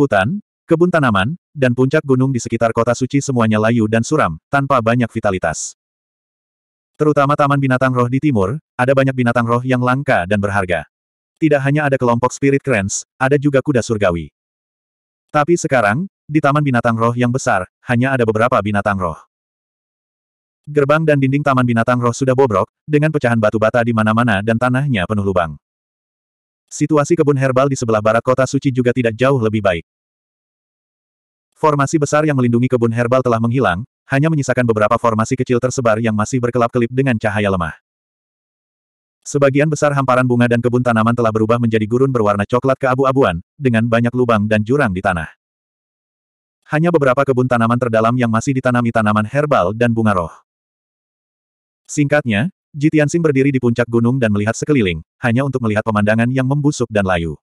Hutan, kebun tanaman, dan puncak gunung di sekitar kota suci semuanya layu dan suram, tanpa banyak vitalitas. Terutama Taman Binatang Roh di timur, ada banyak binatang roh yang langka dan berharga. Tidak hanya ada kelompok spirit krens, ada juga kuda surgawi. Tapi sekarang, di Taman Binatang Roh yang besar, hanya ada beberapa binatang roh. Gerbang dan dinding Taman Binatang Roh sudah bobrok, dengan pecahan batu bata di mana-mana dan tanahnya penuh lubang. Situasi kebun herbal di sebelah barat kota suci juga tidak jauh lebih baik. Formasi besar yang melindungi kebun herbal telah menghilang, hanya menyisakan beberapa formasi kecil tersebar yang masih berkelap-kelip dengan cahaya lemah. Sebagian besar hamparan bunga dan kebun tanaman telah berubah menjadi gurun berwarna coklat keabu-abuan, dengan banyak lubang dan jurang di tanah. Hanya beberapa kebun tanaman terdalam yang masih ditanami tanaman herbal dan bunga roh. Singkatnya, Jitiansing berdiri di puncak gunung dan melihat sekeliling, hanya untuk melihat pemandangan yang membusuk dan layu.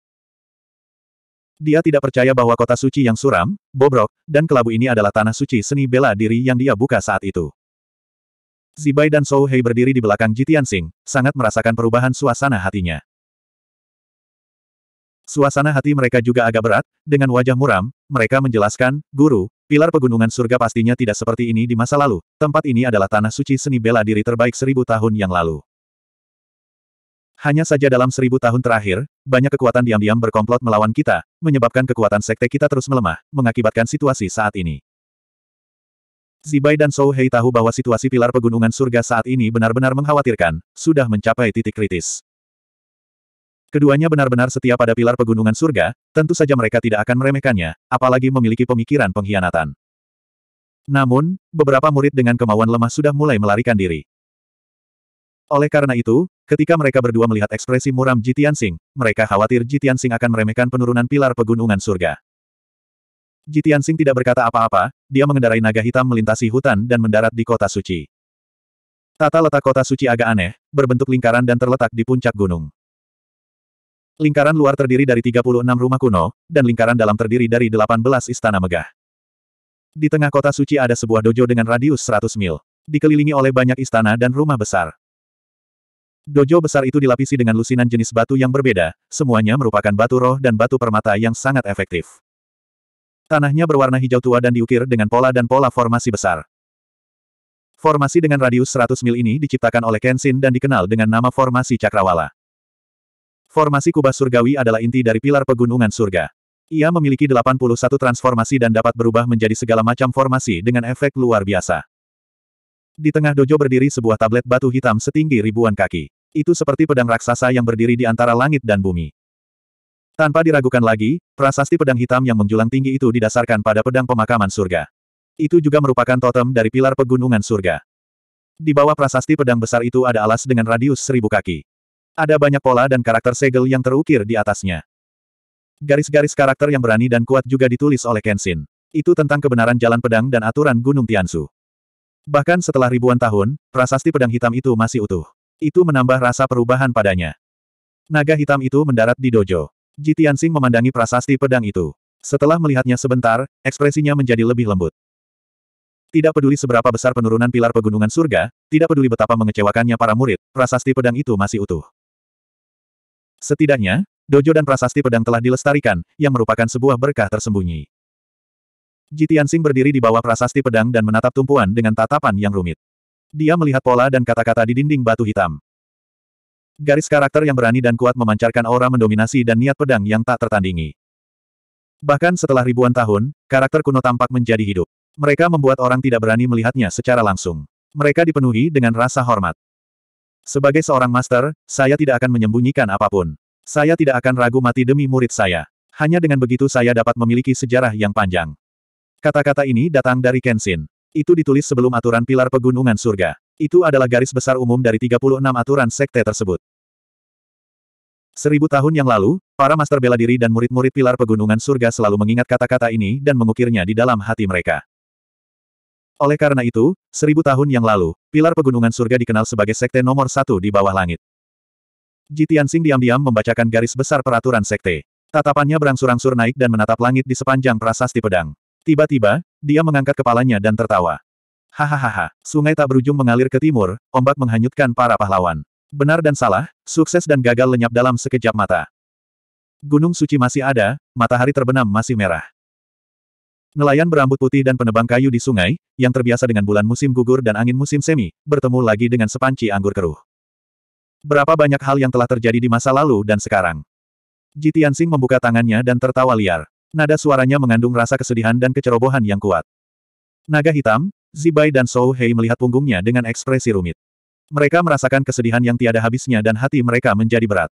Dia tidak percaya bahwa kota suci yang suram, bobrok, dan kelabu ini adalah tanah suci seni bela diri yang dia buka saat itu. Zibai dan Souhei berdiri di belakang Jitiansing, sangat merasakan perubahan suasana hatinya. Suasana hati mereka juga agak berat, dengan wajah muram, mereka menjelaskan, Guru, pilar pegunungan surga pastinya tidak seperti ini di masa lalu, tempat ini adalah tanah suci seni bela diri terbaik seribu tahun yang lalu. Hanya saja dalam seribu tahun terakhir, banyak kekuatan diam-diam berkomplot melawan kita, menyebabkan kekuatan sekte kita terus melemah, mengakibatkan situasi saat ini. Zibai dan Souhei tahu bahwa situasi pilar pegunungan surga saat ini benar-benar mengkhawatirkan, sudah mencapai titik kritis. Keduanya benar-benar setia pada pilar pegunungan surga, tentu saja mereka tidak akan meremehkannya, apalagi memiliki pemikiran pengkhianatan. Namun, beberapa murid dengan kemauan lemah sudah mulai melarikan diri. Oleh karena itu, ketika mereka berdua melihat ekspresi muram Jitian Singh, mereka khawatir Jitian Singh akan meremehkan penurunan pilar pegunungan surga. Jitian Singh tidak berkata apa-apa, dia mengendarai naga hitam melintasi hutan dan mendarat di kota suci. Tata letak kota suci agak aneh, berbentuk lingkaran dan terletak di puncak gunung. Lingkaran luar terdiri dari 36 rumah kuno, dan lingkaran dalam terdiri dari 18 istana megah. Di tengah kota suci ada sebuah dojo dengan radius 100 mil. Dikelilingi oleh banyak istana dan rumah besar. Dojo besar itu dilapisi dengan lusinan jenis batu yang berbeda, semuanya merupakan batu roh dan batu permata yang sangat efektif. Tanahnya berwarna hijau tua dan diukir dengan pola dan pola formasi besar. Formasi dengan radius 100 mil ini diciptakan oleh Kenshin dan dikenal dengan nama formasi Cakrawala. Formasi kubah surgawi adalah inti dari pilar pegunungan surga. Ia memiliki 81 transformasi dan dapat berubah menjadi segala macam formasi dengan efek luar biasa. Di tengah dojo berdiri sebuah tablet batu hitam setinggi ribuan kaki. Itu seperti pedang raksasa yang berdiri di antara langit dan bumi. Tanpa diragukan lagi, prasasti pedang hitam yang menjulang tinggi itu didasarkan pada pedang pemakaman surga. Itu juga merupakan totem dari pilar pegunungan surga. Di bawah prasasti pedang besar itu ada alas dengan radius seribu kaki. Ada banyak pola dan karakter segel yang terukir di atasnya. Garis-garis karakter yang berani dan kuat juga ditulis oleh Kenshin. Itu tentang kebenaran jalan pedang dan aturan Gunung Tiansu. Bahkan setelah ribuan tahun, prasasti pedang hitam itu masih utuh. Itu menambah rasa perubahan padanya. Naga hitam itu mendarat di dojo. Ji Tianxing memandangi prasasti pedang itu. Setelah melihatnya sebentar, ekspresinya menjadi lebih lembut. Tidak peduli seberapa besar penurunan pilar pegunungan surga, tidak peduli betapa mengecewakannya para murid, prasasti pedang itu masih utuh. Setidaknya, dojo dan prasasti pedang telah dilestarikan, yang merupakan sebuah berkah tersembunyi. Jitian Sing berdiri di bawah prasasti pedang dan menatap tumpuan dengan tatapan yang rumit. Dia melihat pola dan kata-kata di dinding batu hitam. Garis karakter yang berani dan kuat memancarkan aura mendominasi dan niat pedang yang tak tertandingi. Bahkan setelah ribuan tahun, karakter kuno tampak menjadi hidup. Mereka membuat orang tidak berani melihatnya secara langsung. Mereka dipenuhi dengan rasa hormat. Sebagai seorang master, saya tidak akan menyembunyikan apapun. Saya tidak akan ragu mati demi murid saya. Hanya dengan begitu saya dapat memiliki sejarah yang panjang. Kata-kata ini datang dari Kenshin. Itu ditulis sebelum aturan pilar pegunungan surga. Itu adalah garis besar umum dari 36 aturan sekte tersebut. Seribu tahun yang lalu, para master bela diri dan murid-murid pilar pegunungan surga selalu mengingat kata-kata ini dan mengukirnya di dalam hati mereka. Oleh karena itu, seribu tahun yang lalu, pilar pegunungan surga dikenal sebagai sekte nomor satu di bawah langit. Jitiansing diam-diam membacakan garis besar peraturan sekte. Tatapannya berangsur-angsur naik dan menatap langit di sepanjang prasasti pedang. Tiba-tiba, dia mengangkat kepalanya dan tertawa. Hahaha, sungai tak berujung mengalir ke timur, ombak menghanyutkan para pahlawan. Benar dan salah, sukses dan gagal lenyap dalam sekejap mata. Gunung suci masih ada, matahari terbenam masih merah. Nelayan berambut putih dan penebang kayu di sungai, yang terbiasa dengan bulan musim gugur dan angin musim semi, bertemu lagi dengan sepanci anggur keruh. Berapa banyak hal yang telah terjadi di masa lalu dan sekarang. Ji Tianxing membuka tangannya dan tertawa liar. Nada suaranya mengandung rasa kesedihan dan kecerobohan yang kuat. Naga hitam, Zibai dan Sou Hei melihat punggungnya dengan ekspresi rumit. Mereka merasakan kesedihan yang tiada habisnya dan hati mereka menjadi berat.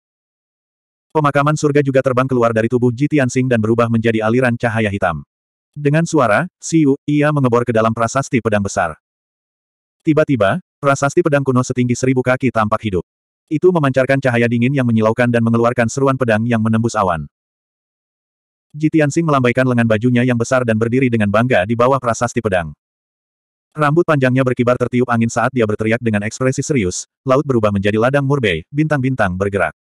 Pemakaman surga juga terbang keluar dari tubuh Ji Tianxing dan berubah menjadi aliran cahaya hitam. Dengan suara, siu, ia mengebor ke dalam prasasti pedang besar. Tiba-tiba, prasasti pedang kuno setinggi seribu kaki tampak hidup. Itu memancarkan cahaya dingin yang menyilaukan dan mengeluarkan seruan pedang yang menembus awan. Jitiansing melambaikan lengan bajunya yang besar dan berdiri dengan bangga di bawah prasasti pedang. Rambut panjangnya berkibar tertiup angin saat dia berteriak dengan ekspresi serius, laut berubah menjadi ladang murbei, bintang-bintang bergerak.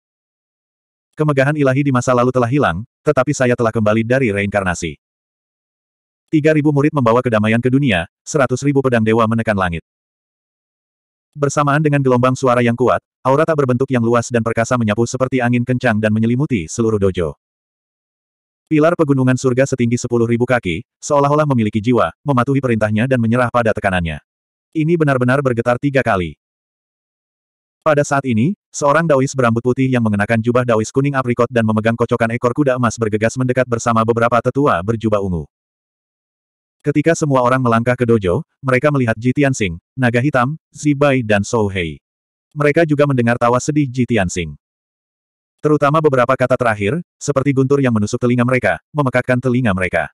Kemegahan ilahi di masa lalu telah hilang, tetapi saya telah kembali dari reinkarnasi. Tiga ribu murid membawa kedamaian ke dunia, seratus ribu pedang dewa menekan langit. Bersamaan dengan gelombang suara yang kuat, aura tak berbentuk yang luas dan perkasa menyapu seperti angin kencang dan menyelimuti seluruh dojo. Pilar pegunungan surga setinggi sepuluh ribu kaki, seolah-olah memiliki jiwa, mematuhi perintahnya dan menyerah pada tekanannya. Ini benar-benar bergetar tiga kali. Pada saat ini, seorang Daois berambut putih yang mengenakan jubah Daois kuning aprikot dan memegang kocokan ekor kuda emas bergegas mendekat bersama beberapa tetua berjubah ungu. Ketika semua orang melangkah ke dojo, mereka melihat Ji Tianxing, naga hitam, Zibai dan Shou Mereka juga mendengar tawa sedih Ji Tianxing. Terutama beberapa kata terakhir, seperti guntur yang menusuk telinga mereka, memekakkan telinga mereka.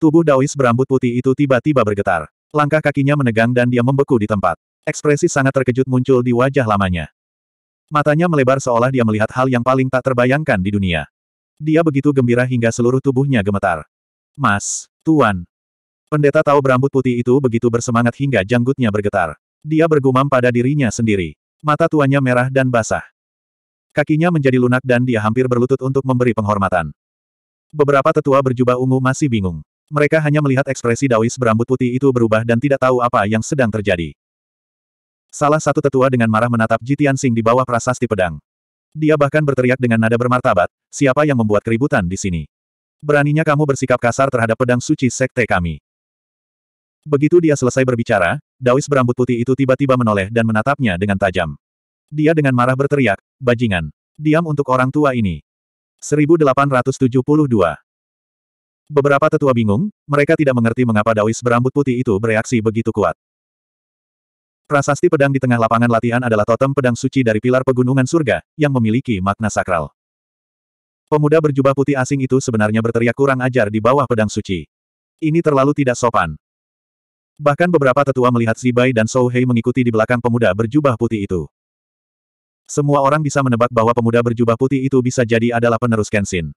Tubuh Daois berambut putih itu tiba-tiba bergetar. Langkah kakinya menegang dan dia membeku di tempat. Ekspresi sangat terkejut muncul di wajah lamanya. Matanya melebar seolah dia melihat hal yang paling tak terbayangkan di dunia. Dia begitu gembira hingga seluruh tubuhnya gemetar. Mas, Tuan, Pendeta tahu berambut putih itu begitu bersemangat hingga janggutnya bergetar. Dia bergumam pada dirinya sendiri. Mata tuanya merah dan basah. Kakinya menjadi lunak dan dia hampir berlutut untuk memberi penghormatan. Beberapa tetua berjubah ungu masih bingung. Mereka hanya melihat ekspresi Dawis berambut putih itu berubah dan tidak tahu apa yang sedang terjadi. Salah satu tetua dengan marah menatap Jitian Sing di bawah prasasti pedang. Dia bahkan berteriak dengan nada bermartabat, siapa yang membuat keributan di sini? Beraninya kamu bersikap kasar terhadap pedang suci sekte kami. Begitu dia selesai berbicara, Dawis berambut putih itu tiba-tiba menoleh dan menatapnya dengan tajam. Dia dengan marah berteriak, bajingan. Diam untuk orang tua ini. 1872 Beberapa tetua bingung, mereka tidak mengerti mengapa Dawis berambut putih itu bereaksi begitu kuat. Prasasti pedang di tengah lapangan latihan adalah totem pedang suci dari pilar pegunungan surga, yang memiliki makna sakral. Pemuda berjubah putih asing itu sebenarnya berteriak kurang ajar di bawah pedang suci. Ini terlalu tidak sopan. Bahkan beberapa tetua melihat Si Bai dan So Hei mengikuti di belakang pemuda berjubah putih itu. Semua orang bisa menebak bahwa pemuda berjubah putih itu bisa jadi adalah penerus Kenshin.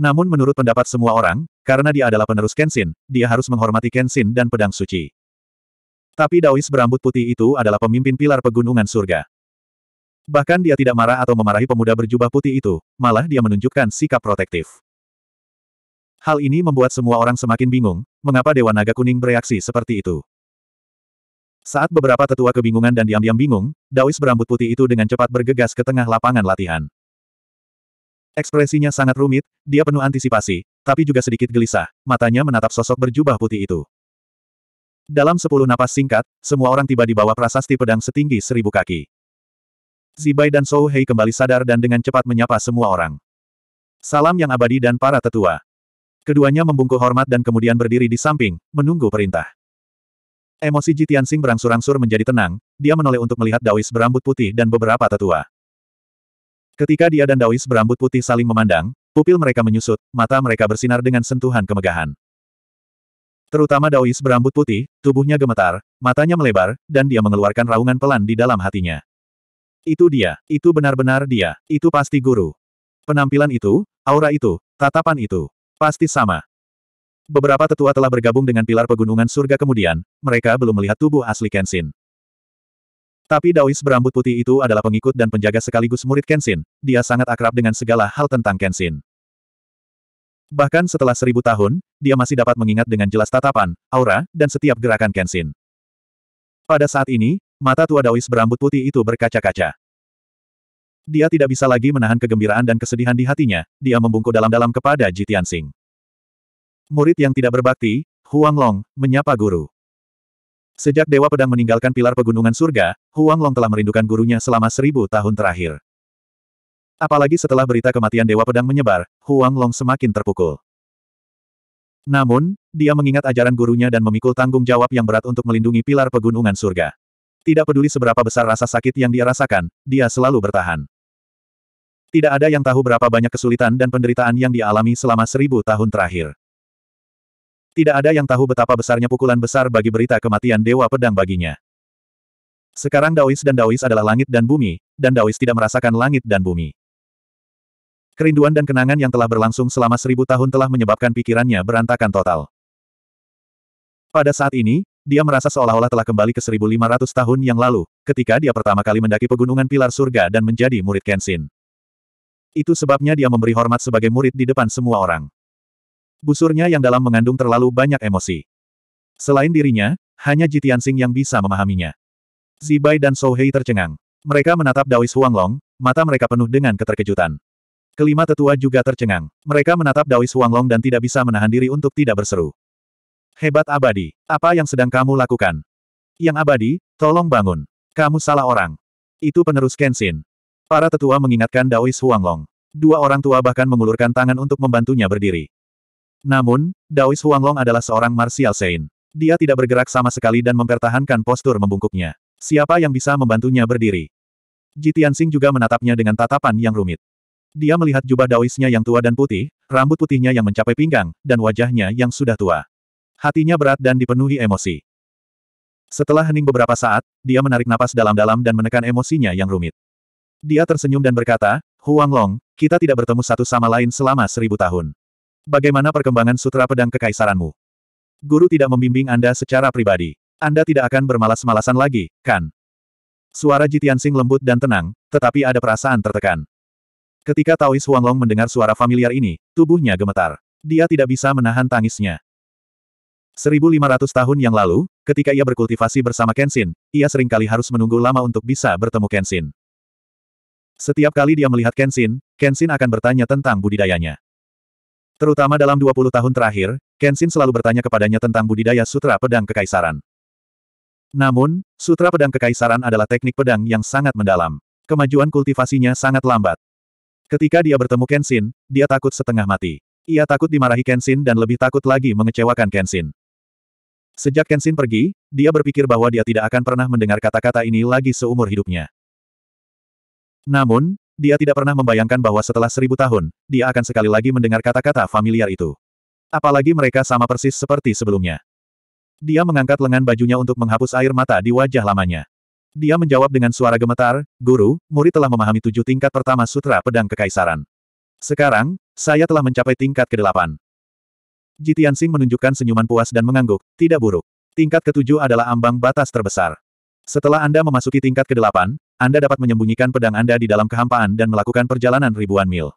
Namun menurut pendapat semua orang, karena dia adalah penerus Kenshin, dia harus menghormati Kenshin dan pedang suci. Tapi Daois berambut putih itu adalah pemimpin pilar pegunungan surga. Bahkan dia tidak marah atau memarahi pemuda berjubah putih itu, malah dia menunjukkan sikap protektif. Hal ini membuat semua orang semakin bingung, mengapa Dewa Naga Kuning bereaksi seperti itu. Saat beberapa tetua kebingungan dan diam-diam bingung, Daois berambut putih itu dengan cepat bergegas ke tengah lapangan latihan. Ekspresinya sangat rumit, dia penuh antisipasi, tapi juga sedikit gelisah, matanya menatap sosok berjubah putih itu. Dalam sepuluh napas singkat, semua orang tiba di bawah prasasti pedang setinggi seribu kaki. Zibai dan Souhei kembali sadar dan dengan cepat menyapa semua orang. Salam yang abadi dan para tetua. Keduanya membungkuk hormat dan kemudian berdiri di samping, menunggu perintah. Emosi Ji Tianxing berangsur-angsur menjadi tenang, dia menoleh untuk melihat Daois berambut putih dan beberapa tetua. Ketika dia dan Daois berambut putih saling memandang, pupil mereka menyusut, mata mereka bersinar dengan sentuhan kemegahan. Terutama Daois berambut putih, tubuhnya gemetar, matanya melebar, dan dia mengeluarkan raungan pelan di dalam hatinya. Itu dia, itu benar-benar dia, itu pasti guru. Penampilan itu, aura itu, tatapan itu. Pasti sama. Beberapa tetua telah bergabung dengan pilar pegunungan surga kemudian, mereka belum melihat tubuh asli Kenshin. Tapi Daois berambut putih itu adalah pengikut dan penjaga sekaligus murid Kenshin, dia sangat akrab dengan segala hal tentang Kenshin. Bahkan setelah seribu tahun, dia masih dapat mengingat dengan jelas tatapan, aura, dan setiap gerakan Kenshin. Pada saat ini, mata tua Daois berambut putih itu berkaca-kaca. Dia tidak bisa lagi menahan kegembiraan dan kesedihan di hatinya, dia membungkuk dalam-dalam kepada Ji Tianxing. Murid yang tidak berbakti, Huang Long, menyapa guru. Sejak Dewa Pedang meninggalkan pilar pegunungan surga, Huang Long telah merindukan gurunya selama seribu tahun terakhir. Apalagi setelah berita kematian Dewa Pedang menyebar, Huang Long semakin terpukul. Namun, dia mengingat ajaran gurunya dan memikul tanggung jawab yang berat untuk melindungi pilar pegunungan surga. Tidak peduli seberapa besar rasa sakit yang dia rasakan, dia selalu bertahan. Tidak ada yang tahu berapa banyak kesulitan dan penderitaan yang dialami selama seribu tahun terakhir. Tidak ada yang tahu betapa besarnya pukulan besar bagi berita kematian Dewa Pedang baginya. Sekarang Daois dan Daois adalah langit dan bumi, dan Daois tidak merasakan langit dan bumi. Kerinduan dan kenangan yang telah berlangsung selama seribu tahun telah menyebabkan pikirannya berantakan total. Pada saat ini, dia merasa seolah-olah telah kembali ke 1500 tahun yang lalu, ketika dia pertama kali mendaki pegunungan pilar surga dan menjadi murid Kenshin. Itu sebabnya dia memberi hormat sebagai murid di depan semua orang. Busurnya yang dalam mengandung terlalu banyak emosi. Selain dirinya, hanya Jitian Sing yang bisa memahaminya. Zibai dan Souhei tercengang. Mereka menatap Daois Huanglong, mata mereka penuh dengan keterkejutan. Kelima tetua juga tercengang. Mereka menatap Daois Huanglong dan tidak bisa menahan diri untuk tidak berseru. Hebat abadi, apa yang sedang kamu lakukan? Yang abadi, tolong bangun. Kamu salah orang. Itu penerus Kenshin. Para tetua mengingatkan Daois Huanglong. Dua orang tua bahkan mengulurkan tangan untuk membantunya berdiri. Namun, Daois Huanglong adalah seorang martial saint. Dia tidak bergerak sama sekali dan mempertahankan postur membungkuknya. Siapa yang bisa membantunya berdiri? Ji Tianxing juga menatapnya dengan tatapan yang rumit. Dia melihat jubah Daoisnya yang tua dan putih, rambut putihnya yang mencapai pinggang, dan wajahnya yang sudah tua. Hatinya berat dan dipenuhi emosi. Setelah hening beberapa saat, dia menarik napas dalam-dalam dan menekan emosinya yang rumit. Dia tersenyum dan berkata, Huang Long, kita tidak bertemu satu sama lain selama seribu tahun. Bagaimana perkembangan sutra pedang kekaisaranmu? Guru tidak membimbing Anda secara pribadi. Anda tidak akan bermalas-malasan lagi, kan? Suara Jitian Sing lembut dan tenang, tetapi ada perasaan tertekan. Ketika Taois Huang Long mendengar suara familiar ini, tubuhnya gemetar. Dia tidak bisa menahan tangisnya. 1500 tahun yang lalu, ketika ia berkultivasi bersama Kenshin, ia seringkali harus menunggu lama untuk bisa bertemu Kenshin. Setiap kali dia melihat Kenshin, Kenshin akan bertanya tentang budidayanya. Terutama dalam 20 tahun terakhir, Kenshin selalu bertanya kepadanya tentang budidaya Sutra Pedang Kekaisaran. Namun, Sutra Pedang Kekaisaran adalah teknik pedang yang sangat mendalam. Kemajuan kultivasinya sangat lambat. Ketika dia bertemu Kenshin, dia takut setengah mati. Ia takut dimarahi Kenshin dan lebih takut lagi mengecewakan Kenshin. Sejak Kenshin pergi, dia berpikir bahwa dia tidak akan pernah mendengar kata-kata ini lagi seumur hidupnya. Namun, dia tidak pernah membayangkan bahwa setelah seribu tahun, dia akan sekali lagi mendengar kata-kata familiar itu. Apalagi mereka sama persis seperti sebelumnya. Dia mengangkat lengan bajunya untuk menghapus air mata di wajah lamanya. Dia menjawab dengan suara gemetar, Guru, murid telah memahami tujuh tingkat pertama Sutra Pedang Kekaisaran. Sekarang, saya telah mencapai tingkat ke-8. Jitian Sing menunjukkan senyuman puas dan mengangguk, tidak buruk. Tingkat ketujuh adalah ambang batas terbesar. Setelah Anda memasuki tingkat ke-8, anda dapat menyembunyikan pedang Anda di dalam kehampaan dan melakukan perjalanan ribuan mil.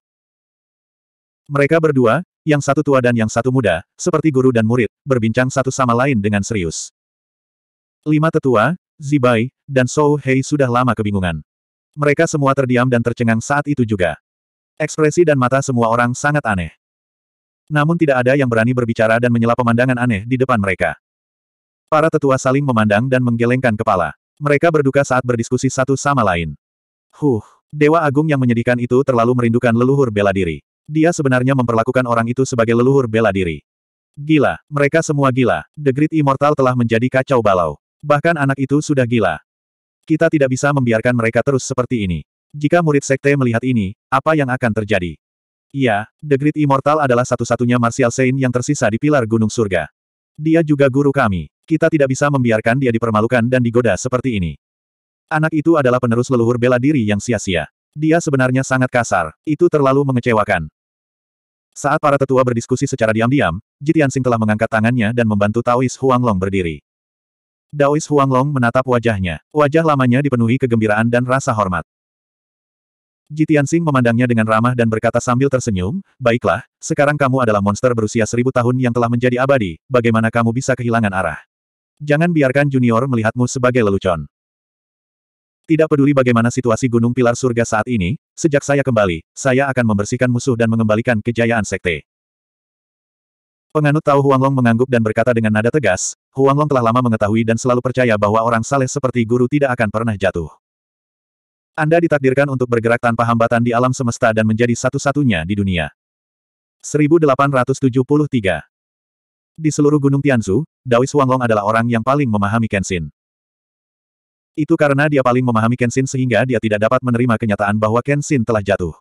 Mereka berdua, yang satu tua dan yang satu muda, seperti guru dan murid, berbincang satu sama lain dengan serius. Lima tetua, Zibai, dan Sou Hei sudah lama kebingungan. Mereka semua terdiam dan tercengang saat itu juga. Ekspresi dan mata semua orang sangat aneh. Namun tidak ada yang berani berbicara dan menyela pemandangan aneh di depan mereka. Para tetua saling memandang dan menggelengkan kepala. Mereka berduka saat berdiskusi satu sama lain. Huh, Dewa Agung yang menyedihkan itu terlalu merindukan leluhur bela diri. Dia sebenarnya memperlakukan orang itu sebagai leluhur bela diri. Gila, mereka semua gila, The Great Immortal telah menjadi kacau balau. Bahkan anak itu sudah gila. Kita tidak bisa membiarkan mereka terus seperti ini. Jika murid sekte melihat ini, apa yang akan terjadi? Iya, The Great Immortal adalah satu-satunya Martial Saint yang tersisa di pilar Gunung Surga. Dia juga guru kami. Kita tidak bisa membiarkan dia dipermalukan dan digoda seperti ini. Anak itu adalah penerus leluhur bela diri yang sia-sia. Dia sebenarnya sangat kasar. Itu terlalu mengecewakan. Saat para tetua berdiskusi secara diam-diam, Jitiansing telah mengangkat tangannya dan membantu Taois Huanglong berdiri. Daois Huanglong menatap wajahnya. Wajah lamanya dipenuhi kegembiraan dan rasa hormat. Jitiansing memandangnya dengan ramah dan berkata sambil tersenyum, Baiklah, sekarang kamu adalah monster berusia seribu tahun yang telah menjadi abadi, bagaimana kamu bisa kehilangan arah? Jangan biarkan junior melihatmu sebagai lelucon. Tidak peduli bagaimana situasi Gunung Pilar Surga saat ini, sejak saya kembali, saya akan membersihkan musuh dan mengembalikan kejayaan sekte. Penganut tahu Huanglong mengangguk dan berkata dengan nada tegas, Huanglong telah lama mengetahui dan selalu percaya bahwa orang saleh seperti guru tidak akan pernah jatuh. Anda ditakdirkan untuk bergerak tanpa hambatan di alam semesta dan menjadi satu-satunya di dunia. 1873 di seluruh Gunung Tianzu, Dawis Wanglong adalah orang yang paling memahami Kenshin. Itu karena dia paling memahami Kenshin sehingga dia tidak dapat menerima kenyataan bahwa Kenshin telah jatuh.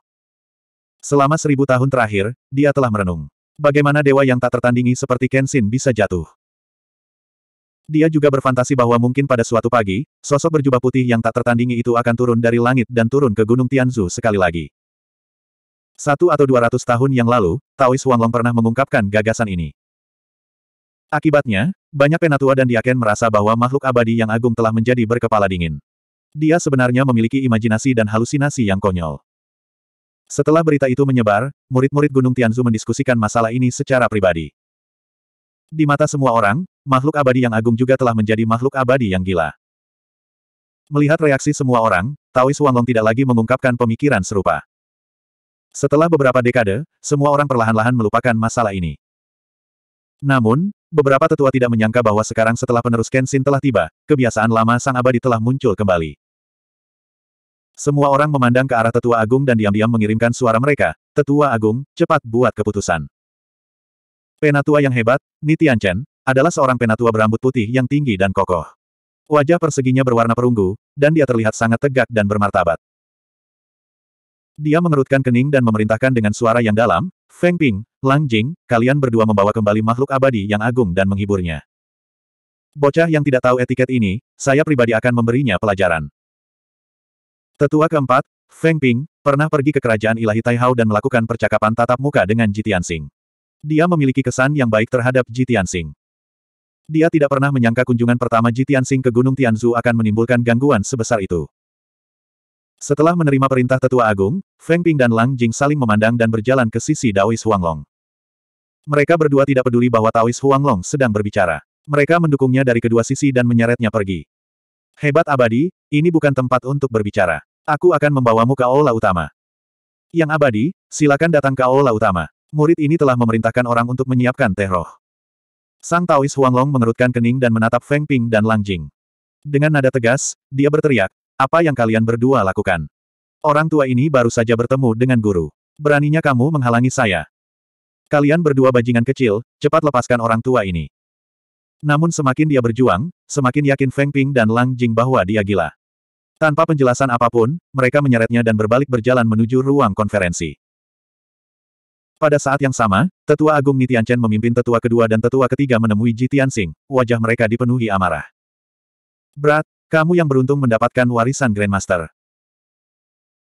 Selama seribu tahun terakhir, dia telah merenung. Bagaimana dewa yang tak tertandingi seperti Kenshin bisa jatuh? Dia juga berfantasi bahwa mungkin pada suatu pagi, sosok berjubah putih yang tak tertandingi itu akan turun dari langit dan turun ke Gunung Tianzu sekali lagi. Satu atau dua ratus tahun yang lalu, Taois Wanglong pernah mengungkapkan gagasan ini. Akibatnya, banyak penatua dan diaken merasa bahwa makhluk abadi yang agung telah menjadi berkepala dingin. Dia sebenarnya memiliki imajinasi dan halusinasi yang konyol. Setelah berita itu menyebar, murid-murid Gunung Tianzu mendiskusikan masalah ini secara pribadi. Di mata semua orang, makhluk abadi yang agung juga telah menjadi makhluk abadi yang gila. Melihat reaksi semua orang, Taois Wanglong tidak lagi mengungkapkan pemikiran serupa. Setelah beberapa dekade, semua orang perlahan-lahan melupakan masalah ini. Namun, beberapa tetua tidak menyangka bahwa sekarang setelah penerus Kenshin telah tiba, kebiasaan lama sang abadi telah muncul kembali. Semua orang memandang ke arah tetua agung dan diam-diam mengirimkan suara mereka, tetua agung, cepat buat keputusan. Penatua yang hebat, Chen, adalah seorang penatua berambut putih yang tinggi dan kokoh. Wajah perseginya berwarna perunggu, dan dia terlihat sangat tegak dan bermartabat. Dia mengerutkan kening dan memerintahkan dengan suara yang dalam, Feng Ping, Lang Jing, kalian berdua membawa kembali makhluk abadi yang agung dan menghiburnya. Bocah yang tidak tahu etiket ini, saya pribadi akan memberinya pelajaran. Tetua keempat, Feng Ping, pernah pergi ke kerajaan ilahi Taihao dan melakukan percakapan tatap muka dengan Jitian Sing. Dia memiliki kesan yang baik terhadap Jitian Sing. Dia tidak pernah menyangka kunjungan pertama Jitian Sing ke Gunung Tianzu akan menimbulkan gangguan sebesar itu. Setelah menerima perintah tetua agung, Feng Ping dan Lang Jing saling memandang dan berjalan ke sisi Daois Huanglong. Mereka berdua tidak peduli bahwa Taois Huanglong sedang berbicara. Mereka mendukungnya dari kedua sisi dan menyeretnya pergi. Hebat abadi, ini bukan tempat untuk berbicara. Aku akan membawamu ke aula utama. Yang abadi, silakan datang ke aula utama. Murid ini telah memerintahkan orang untuk menyiapkan teh roh. Sang Taois Huanglong mengerutkan kening dan menatap Feng Ping dan Lang Jing. Dengan nada tegas, dia berteriak, apa yang kalian berdua lakukan? Orang tua ini baru saja bertemu dengan guru. Beraninya kamu menghalangi saya. Kalian berdua bajingan kecil, cepat lepaskan orang tua ini. Namun semakin dia berjuang, semakin yakin Feng Ping dan Lang Jing bahwa dia gila. Tanpa penjelasan apapun, mereka menyeretnya dan berbalik berjalan menuju ruang konferensi. Pada saat yang sama, Tetua Agung Nitian Chen memimpin Tetua Kedua dan Tetua Ketiga menemui Ji Tianxing, wajah mereka dipenuhi amarah. Brat, kamu yang beruntung mendapatkan warisan Grandmaster.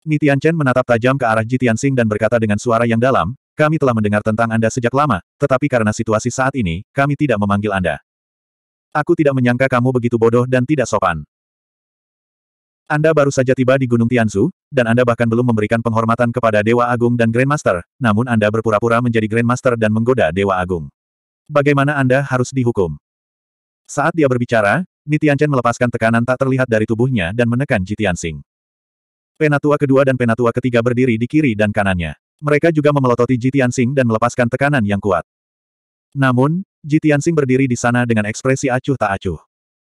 Nitian Chen menatap tajam ke arah Jitian Sing dan berkata dengan suara yang dalam, kami telah mendengar tentang Anda sejak lama, tetapi karena situasi saat ini, kami tidak memanggil Anda. Aku tidak menyangka kamu begitu bodoh dan tidak sopan. Anda baru saja tiba di Gunung Tianzu, dan Anda bahkan belum memberikan penghormatan kepada Dewa Agung dan Grandmaster, namun Anda berpura-pura menjadi Grandmaster dan menggoda Dewa Agung. Bagaimana Anda harus dihukum? Saat dia berbicara, Nitianchen melepaskan tekanan tak terlihat dari tubuhnya dan menekan Jitian Tianxing. Penatua kedua dan penatua ketiga berdiri di kiri dan kanannya. Mereka juga memelototi Jitian Tianxing dan melepaskan tekanan yang kuat. Namun, Jitian Tianxing berdiri di sana dengan ekspresi acuh tak acuh.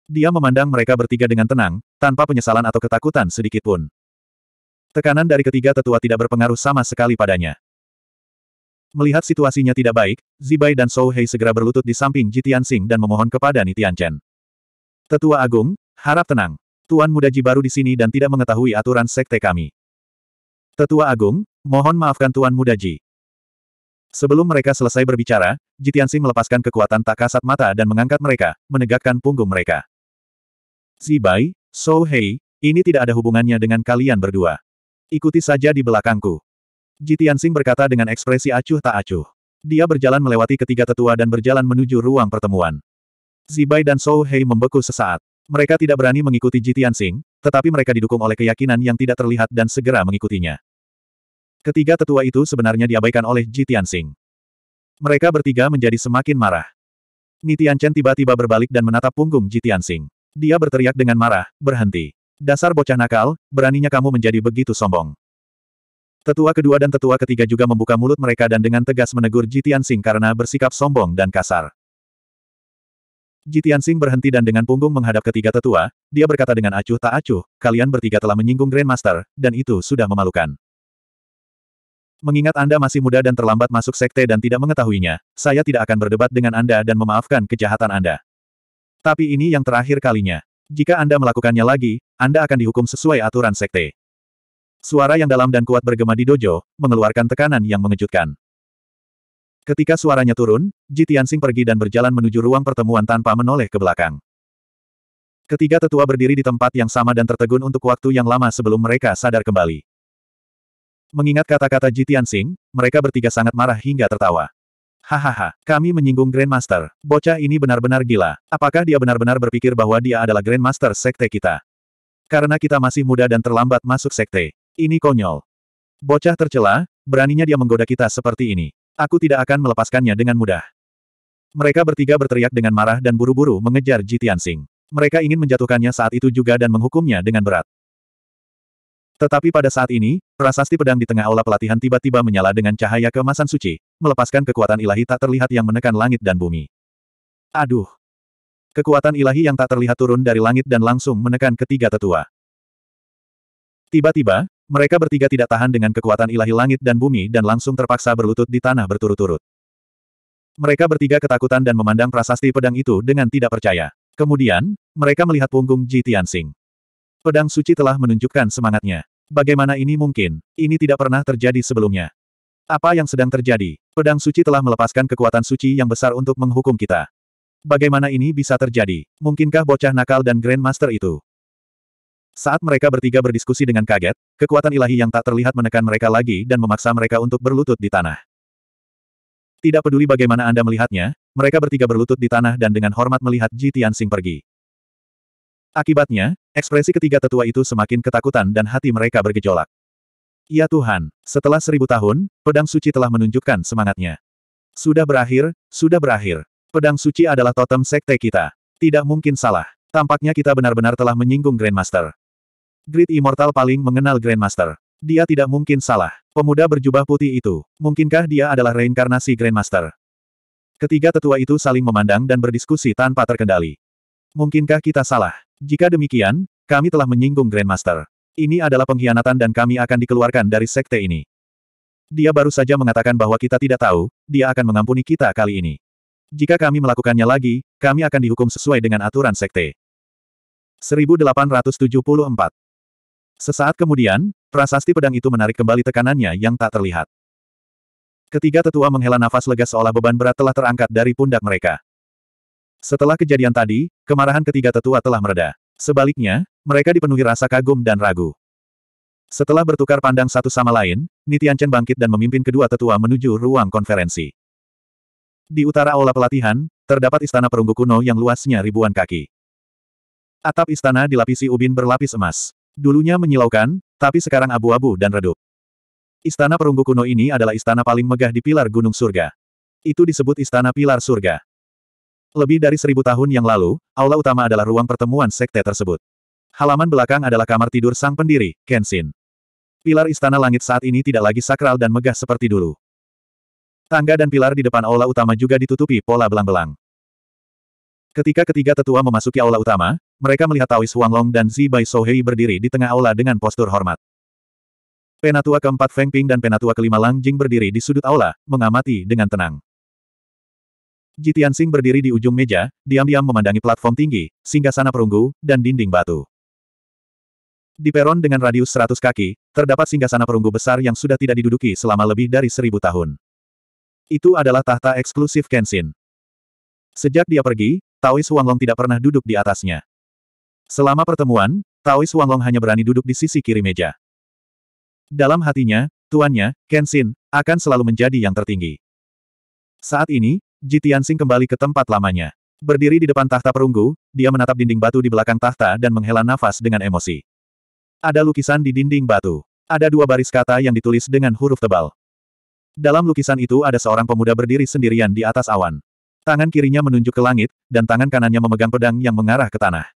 Dia memandang mereka bertiga dengan tenang, tanpa penyesalan atau ketakutan sedikit pun. Tekanan dari ketiga tetua tidak berpengaruh sama sekali padanya. Melihat situasinya tidak baik, Zibai dan Sou Hei segera berlutut di samping Jitian Tianxing dan memohon kepada Ni Tianchen. Tetua Agung, harap tenang. Tuan Mudaji baru di sini dan tidak mengetahui aturan sekte kami. Tetua Agung, mohon maafkan Tuan Mudaji. Sebelum mereka selesai berbicara, Jitiansi melepaskan kekuatan tak kasat mata dan mengangkat mereka, menegakkan punggung mereka. Zibai, So Hei, ini tidak ada hubungannya dengan kalian berdua. Ikuti saja di belakangku. Jitiansing berkata dengan ekspresi acuh tak acuh. Dia berjalan melewati ketiga tetua dan berjalan menuju ruang pertemuan. Zibai dan Shou Hei membeku sesaat. Mereka tidak berani mengikuti Ji Tianxing, tetapi mereka didukung oleh keyakinan yang tidak terlihat dan segera mengikutinya. Ketiga tetua itu sebenarnya diabaikan oleh Ji Tianxing. Mereka bertiga menjadi semakin marah. Nitian Chen tiba-tiba berbalik dan menatap punggung Ji Tianxing. Dia berteriak dengan marah, berhenti. Dasar bocah nakal, beraninya kamu menjadi begitu sombong. Tetua kedua dan tetua ketiga juga membuka mulut mereka dan dengan tegas menegur Ji Tianxing karena bersikap sombong dan kasar. Jitian Sing berhenti dan dengan punggung menghadap ketiga tetua, dia berkata dengan acuh tak acuh, kalian bertiga telah menyinggung Grandmaster, dan itu sudah memalukan. Mengingat Anda masih muda dan terlambat masuk sekte dan tidak mengetahuinya, saya tidak akan berdebat dengan Anda dan memaafkan kejahatan Anda. Tapi ini yang terakhir kalinya. Jika Anda melakukannya lagi, Anda akan dihukum sesuai aturan sekte. Suara yang dalam dan kuat bergema di dojo, mengeluarkan tekanan yang mengejutkan. Ketika suaranya turun, Ji Tianxing pergi dan berjalan menuju ruang pertemuan tanpa menoleh ke belakang. Ketiga tetua berdiri di tempat yang sama dan tertegun untuk waktu yang lama sebelum mereka sadar kembali. Mengingat kata-kata Ji Tianxing, mereka bertiga sangat marah hingga tertawa. Hahaha, kami menyinggung Grandmaster. Bocah ini benar-benar gila. Apakah dia benar-benar berpikir bahwa dia adalah Grandmaster sekte kita? Karena kita masih muda dan terlambat masuk sekte. Ini konyol. Bocah tercela, beraninya dia menggoda kita seperti ini. Aku tidak akan melepaskannya dengan mudah. Mereka bertiga berteriak dengan marah dan buru-buru mengejar Ji Tianxing. Mereka ingin menjatuhkannya saat itu juga dan menghukumnya dengan berat. Tetapi pada saat ini, prasasti pedang di tengah aula pelatihan tiba-tiba menyala dengan cahaya kemasan suci, melepaskan kekuatan ilahi tak terlihat yang menekan langit dan bumi. Aduh! Kekuatan ilahi yang tak terlihat turun dari langit dan langsung menekan ketiga tetua. Tiba-tiba, mereka bertiga tidak tahan dengan kekuatan ilahi langit dan bumi dan langsung terpaksa berlutut di tanah berturut-turut. Mereka bertiga ketakutan dan memandang prasasti pedang itu dengan tidak percaya. Kemudian, mereka melihat punggung Ji Tianxing. Pedang suci telah menunjukkan semangatnya. Bagaimana ini mungkin? Ini tidak pernah terjadi sebelumnya. Apa yang sedang terjadi? Pedang suci telah melepaskan kekuatan suci yang besar untuk menghukum kita. Bagaimana ini bisa terjadi? Mungkinkah bocah nakal dan Grandmaster itu? Saat mereka bertiga berdiskusi dengan kaget, kekuatan ilahi yang tak terlihat menekan mereka lagi dan memaksa mereka untuk berlutut di tanah. Tidak peduli bagaimana Anda melihatnya, mereka bertiga berlutut di tanah dan dengan hormat melihat Ji Tianxing pergi. Akibatnya, ekspresi ketiga tetua itu semakin ketakutan dan hati mereka bergejolak. Ya Tuhan, setelah seribu tahun, pedang suci telah menunjukkan semangatnya. Sudah berakhir, sudah berakhir. Pedang suci adalah totem sekte kita. Tidak mungkin salah. Tampaknya kita benar-benar telah menyinggung Grandmaster. Great Immortal paling mengenal Grandmaster. Dia tidak mungkin salah. Pemuda berjubah putih itu, mungkinkah dia adalah reinkarnasi Grandmaster? Ketiga tetua itu saling memandang dan berdiskusi tanpa terkendali. Mungkinkah kita salah? Jika demikian, kami telah menyinggung Grandmaster. Ini adalah pengkhianatan dan kami akan dikeluarkan dari sekte ini. Dia baru saja mengatakan bahwa kita tidak tahu, dia akan mengampuni kita kali ini. Jika kami melakukannya lagi, kami akan dihukum sesuai dengan aturan sekte. 1874 Sesaat kemudian, prasasti pedang itu menarik kembali tekanannya yang tak terlihat. Ketiga tetua menghela nafas lega seolah beban berat telah terangkat dari pundak mereka. Setelah kejadian tadi, kemarahan ketiga tetua telah mereda. Sebaliknya, mereka dipenuhi rasa kagum dan ragu. Setelah bertukar pandang satu sama lain, Nitianchen bangkit dan memimpin kedua tetua menuju ruang konferensi. Di utara aula pelatihan, terdapat istana perunggu kuno yang luasnya ribuan kaki. Atap istana dilapisi ubin berlapis emas. Dulunya menyilaukan, tapi sekarang abu-abu dan redup. Istana perunggu kuno ini adalah istana paling megah di pilar Gunung Surga. Itu disebut Istana Pilar Surga. Lebih dari seribu tahun yang lalu, aula utama adalah ruang pertemuan sekte tersebut. Halaman belakang adalah kamar tidur sang pendiri, Kenshin. Pilar Istana Langit saat ini tidak lagi sakral dan megah seperti dulu. Tangga dan pilar di depan aula utama juga ditutupi pola belang-belang. Ketika ketiga tetua memasuki aula utama, mereka melihat Taois Long dan Zi Bai Sohei berdiri di tengah aula dengan postur hormat. Penatua keempat Feng Ping dan penatua kelima Lang Jing berdiri di sudut aula, mengamati dengan tenang. Jitian Sing berdiri di ujung meja, diam-diam memandangi platform tinggi, sana perunggu, dan dinding batu. Di peron dengan radius 100 kaki, terdapat sana perunggu besar yang sudah tidak diduduki selama lebih dari seribu tahun. Itu adalah tahta eksklusif Kenshin. Sejak dia pergi, Taois Huanglong tidak pernah duduk di atasnya. Selama pertemuan, Taois Huanglong hanya berani duduk di sisi kiri meja. Dalam hatinya, tuannya, Kenshin, akan selalu menjadi yang tertinggi. Saat ini, Ji Tianxing kembali ke tempat lamanya. Berdiri di depan tahta perunggu, dia menatap dinding batu di belakang tahta dan menghela nafas dengan emosi. Ada lukisan di dinding batu. Ada dua baris kata yang ditulis dengan huruf tebal. Dalam lukisan itu ada seorang pemuda berdiri sendirian di atas awan. Tangan kirinya menunjuk ke langit, dan tangan kanannya memegang pedang yang mengarah ke tanah.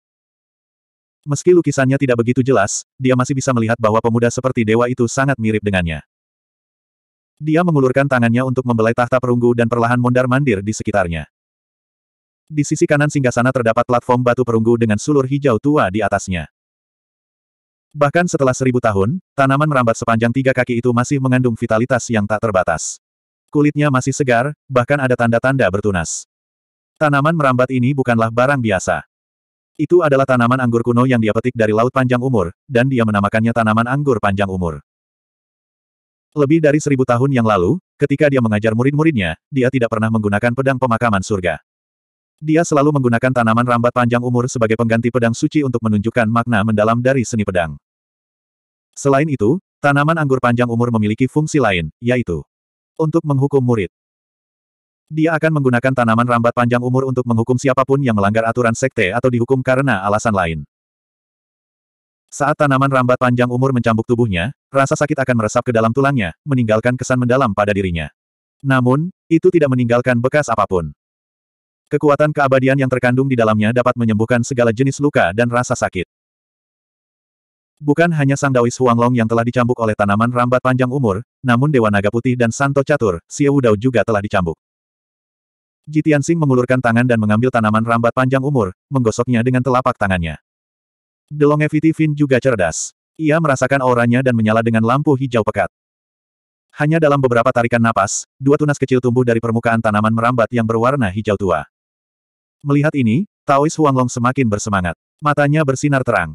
Meski lukisannya tidak begitu jelas, dia masih bisa melihat bahwa pemuda seperti dewa itu sangat mirip dengannya. Dia mengulurkan tangannya untuk membelai tahta perunggu dan perlahan mondar-mandir di sekitarnya. Di sisi kanan singgasana terdapat platform batu perunggu dengan sulur hijau tua di atasnya. Bahkan setelah seribu tahun, tanaman merambat sepanjang tiga kaki itu masih mengandung vitalitas yang tak terbatas. Kulitnya masih segar, bahkan ada tanda-tanda bertunas. Tanaman merambat ini bukanlah barang biasa. Itu adalah tanaman anggur kuno yang dia petik dari Laut Panjang Umur, dan dia menamakannya tanaman anggur panjang umur. Lebih dari seribu tahun yang lalu, ketika dia mengajar murid-muridnya, dia tidak pernah menggunakan pedang pemakaman surga. Dia selalu menggunakan tanaman rambat panjang umur sebagai pengganti pedang suci untuk menunjukkan makna mendalam dari seni pedang. Selain itu, tanaman anggur panjang umur memiliki fungsi lain, yaitu untuk menghukum murid. Dia akan menggunakan tanaman rambat panjang umur untuk menghukum siapapun yang melanggar aturan sekte atau dihukum karena alasan lain. Saat tanaman rambat panjang umur mencambuk tubuhnya, rasa sakit akan meresap ke dalam tulangnya, meninggalkan kesan mendalam pada dirinya. Namun, itu tidak meninggalkan bekas apapun. Kekuatan keabadian yang terkandung di dalamnya dapat menyembuhkan segala jenis luka dan rasa sakit. Bukan hanya Sang Daois Huanglong yang telah dicambuk oleh tanaman rambat panjang umur, namun Dewa Naga Putih dan Santo Catur, Xiu Dao juga telah dicambuk. Tianxing mengulurkan tangan dan mengambil tanaman rambat panjang umur, menggosoknya dengan telapak tangannya. The Longevity Fin juga cerdas. Ia merasakan auranya dan menyala dengan lampu hijau pekat. Hanya dalam beberapa tarikan napas, dua tunas kecil tumbuh dari permukaan tanaman merambat yang berwarna hijau tua. Melihat ini, Taois Huanglong semakin bersemangat. Matanya bersinar terang.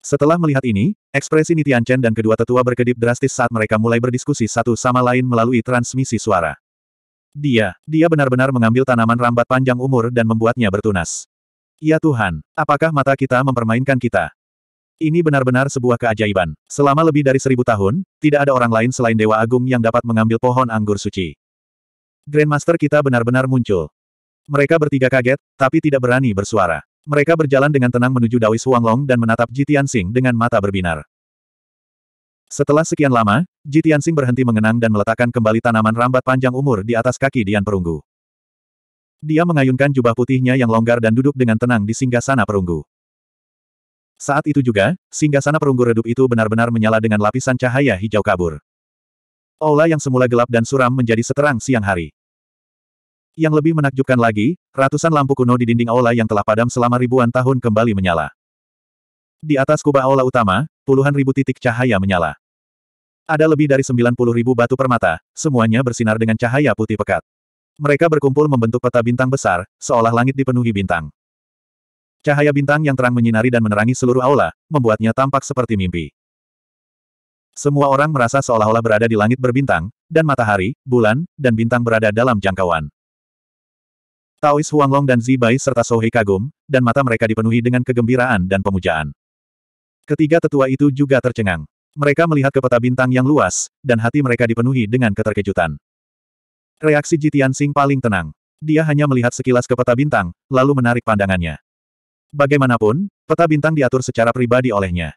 Setelah melihat ini, ekspresi Nitian Chen dan kedua tetua berkedip drastis saat mereka mulai berdiskusi satu sama lain melalui transmisi suara. Dia, dia benar-benar mengambil tanaman rambat panjang umur dan membuatnya bertunas. Ya Tuhan, apakah mata kita mempermainkan kita? Ini benar-benar sebuah keajaiban. Selama lebih dari seribu tahun, tidak ada orang lain selain Dewa Agung yang dapat mengambil pohon anggur suci. Grandmaster kita benar-benar muncul. Mereka bertiga kaget, tapi tidak berani bersuara. Mereka berjalan dengan tenang menuju Dawi Suanglong dan menatap Jitian Sing dengan mata berbinar. Setelah sekian lama, Jitian Sing berhenti mengenang dan meletakkan kembali tanaman rambat panjang umur di atas kaki Dian Perunggu. Dia mengayunkan jubah putihnya yang longgar dan duduk dengan tenang di singgasana perunggu. Saat itu juga, singgasana perunggu redup itu benar-benar menyala dengan lapisan cahaya hijau kabur. Ola yang semula gelap dan suram menjadi seterang siang hari. Yang lebih menakjubkan lagi, ratusan lampu kuno di dinding aula yang telah padam selama ribuan tahun kembali menyala. Di atas kubah aula utama, puluhan ribu titik cahaya menyala. Ada lebih dari 90 ribu batu permata, semuanya bersinar dengan cahaya putih pekat. Mereka berkumpul membentuk peta bintang besar, seolah langit dipenuhi bintang. Cahaya bintang yang terang menyinari dan menerangi seluruh aula, membuatnya tampak seperti mimpi. Semua orang merasa seolah-olah berada di langit berbintang, dan matahari, bulan, dan bintang berada dalam jangkauan. Taois Huanglong dan Zibai serta Sohei kagum, dan mata mereka dipenuhi dengan kegembiraan dan pemujaan. Ketiga tetua itu juga tercengang. Mereka melihat ke peta bintang yang luas, dan hati mereka dipenuhi dengan keterkejutan. Reaksi Jitian Sing paling tenang. Dia hanya melihat sekilas ke peta bintang, lalu menarik pandangannya. Bagaimanapun, peta bintang diatur secara pribadi olehnya.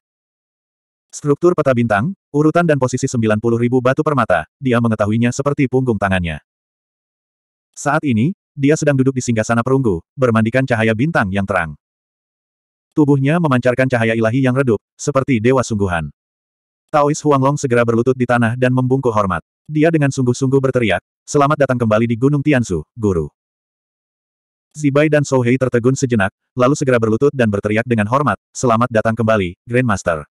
Struktur peta bintang, urutan dan posisi 90.000 batu permata, dia mengetahuinya seperti punggung tangannya. Saat ini, dia sedang duduk di singgah sana perunggu, bermandikan cahaya bintang yang terang. Tubuhnya memancarkan cahaya ilahi yang redup, seperti dewa sungguhan. Taois Huanglong segera berlutut di tanah dan membungkuk hormat. Dia dengan sungguh-sungguh berteriak, selamat datang kembali di Gunung Tianzu, Guru. Zibai dan Sohei tertegun sejenak, lalu segera berlutut dan berteriak dengan hormat, selamat datang kembali, Grandmaster.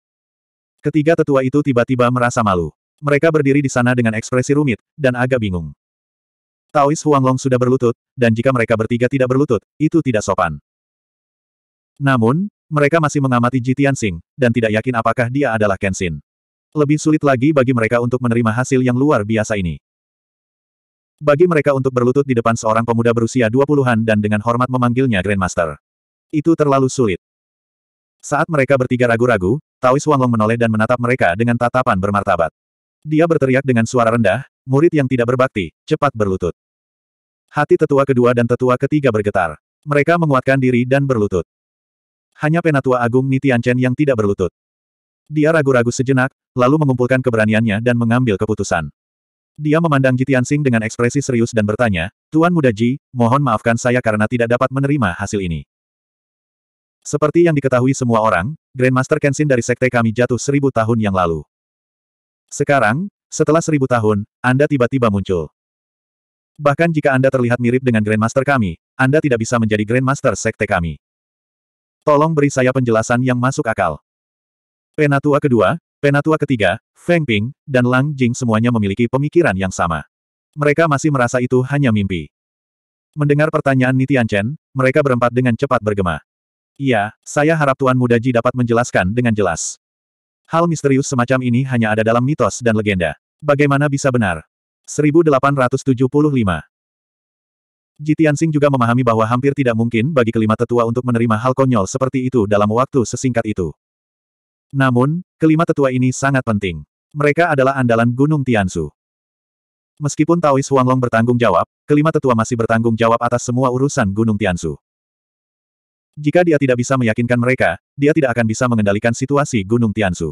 Ketiga tetua itu tiba-tiba merasa malu. Mereka berdiri di sana dengan ekspresi rumit, dan agak bingung. Taois Huanglong sudah berlutut, dan jika mereka bertiga tidak berlutut, itu tidak sopan. Namun, mereka masih mengamati Ji Tianxing, dan tidak yakin apakah dia adalah Kenshin. Lebih sulit lagi bagi mereka untuk menerima hasil yang luar biasa ini. Bagi mereka untuk berlutut di depan seorang pemuda berusia 20-an dan dengan hormat memanggilnya Grandmaster. Itu terlalu sulit. Saat mereka bertiga ragu-ragu, Taois Long menoleh dan menatap mereka dengan tatapan bermartabat. Dia berteriak dengan suara rendah, murid yang tidak berbakti, cepat berlutut. Hati tetua kedua dan tetua ketiga bergetar. Mereka menguatkan diri dan berlutut. Hanya penatua agung Nitianchen yang tidak berlutut. Dia ragu-ragu sejenak, lalu mengumpulkan keberaniannya dan mengambil keputusan. Dia memandang Jitiansing dengan ekspresi serius dan bertanya, Tuan Muda Ji, mohon maafkan saya karena tidak dapat menerima hasil ini. Seperti yang diketahui semua orang, Grandmaster Kenshin dari sekte kami jatuh seribu tahun yang lalu. Sekarang, setelah seribu tahun, Anda tiba-tiba muncul. Bahkan jika Anda terlihat mirip dengan Grandmaster kami, Anda tidak bisa menjadi Grandmaster Sekte kami. Tolong beri saya penjelasan yang masuk akal. Penatua kedua, Penatua ketiga, Feng Ping, dan Lang Jing semuanya memiliki pemikiran yang sama. Mereka masih merasa itu hanya mimpi. Mendengar pertanyaan Nitian Chen, mereka berempat dengan cepat bergema. Iya, saya harap Tuan Muda Ji dapat menjelaskan dengan jelas. Hal misterius semacam ini hanya ada dalam mitos dan legenda. Bagaimana bisa benar? 1875. Jitiansing juga memahami bahwa hampir tidak mungkin bagi kelima tetua untuk menerima hal konyol seperti itu dalam waktu sesingkat itu. Namun, kelima tetua ini sangat penting. Mereka adalah andalan Gunung Tiansu. Meskipun Taois Huanglong bertanggung jawab, kelima tetua masih bertanggung jawab atas semua urusan Gunung Tiansu. Jika dia tidak bisa meyakinkan mereka, dia tidak akan bisa mengendalikan situasi Gunung Tiansu.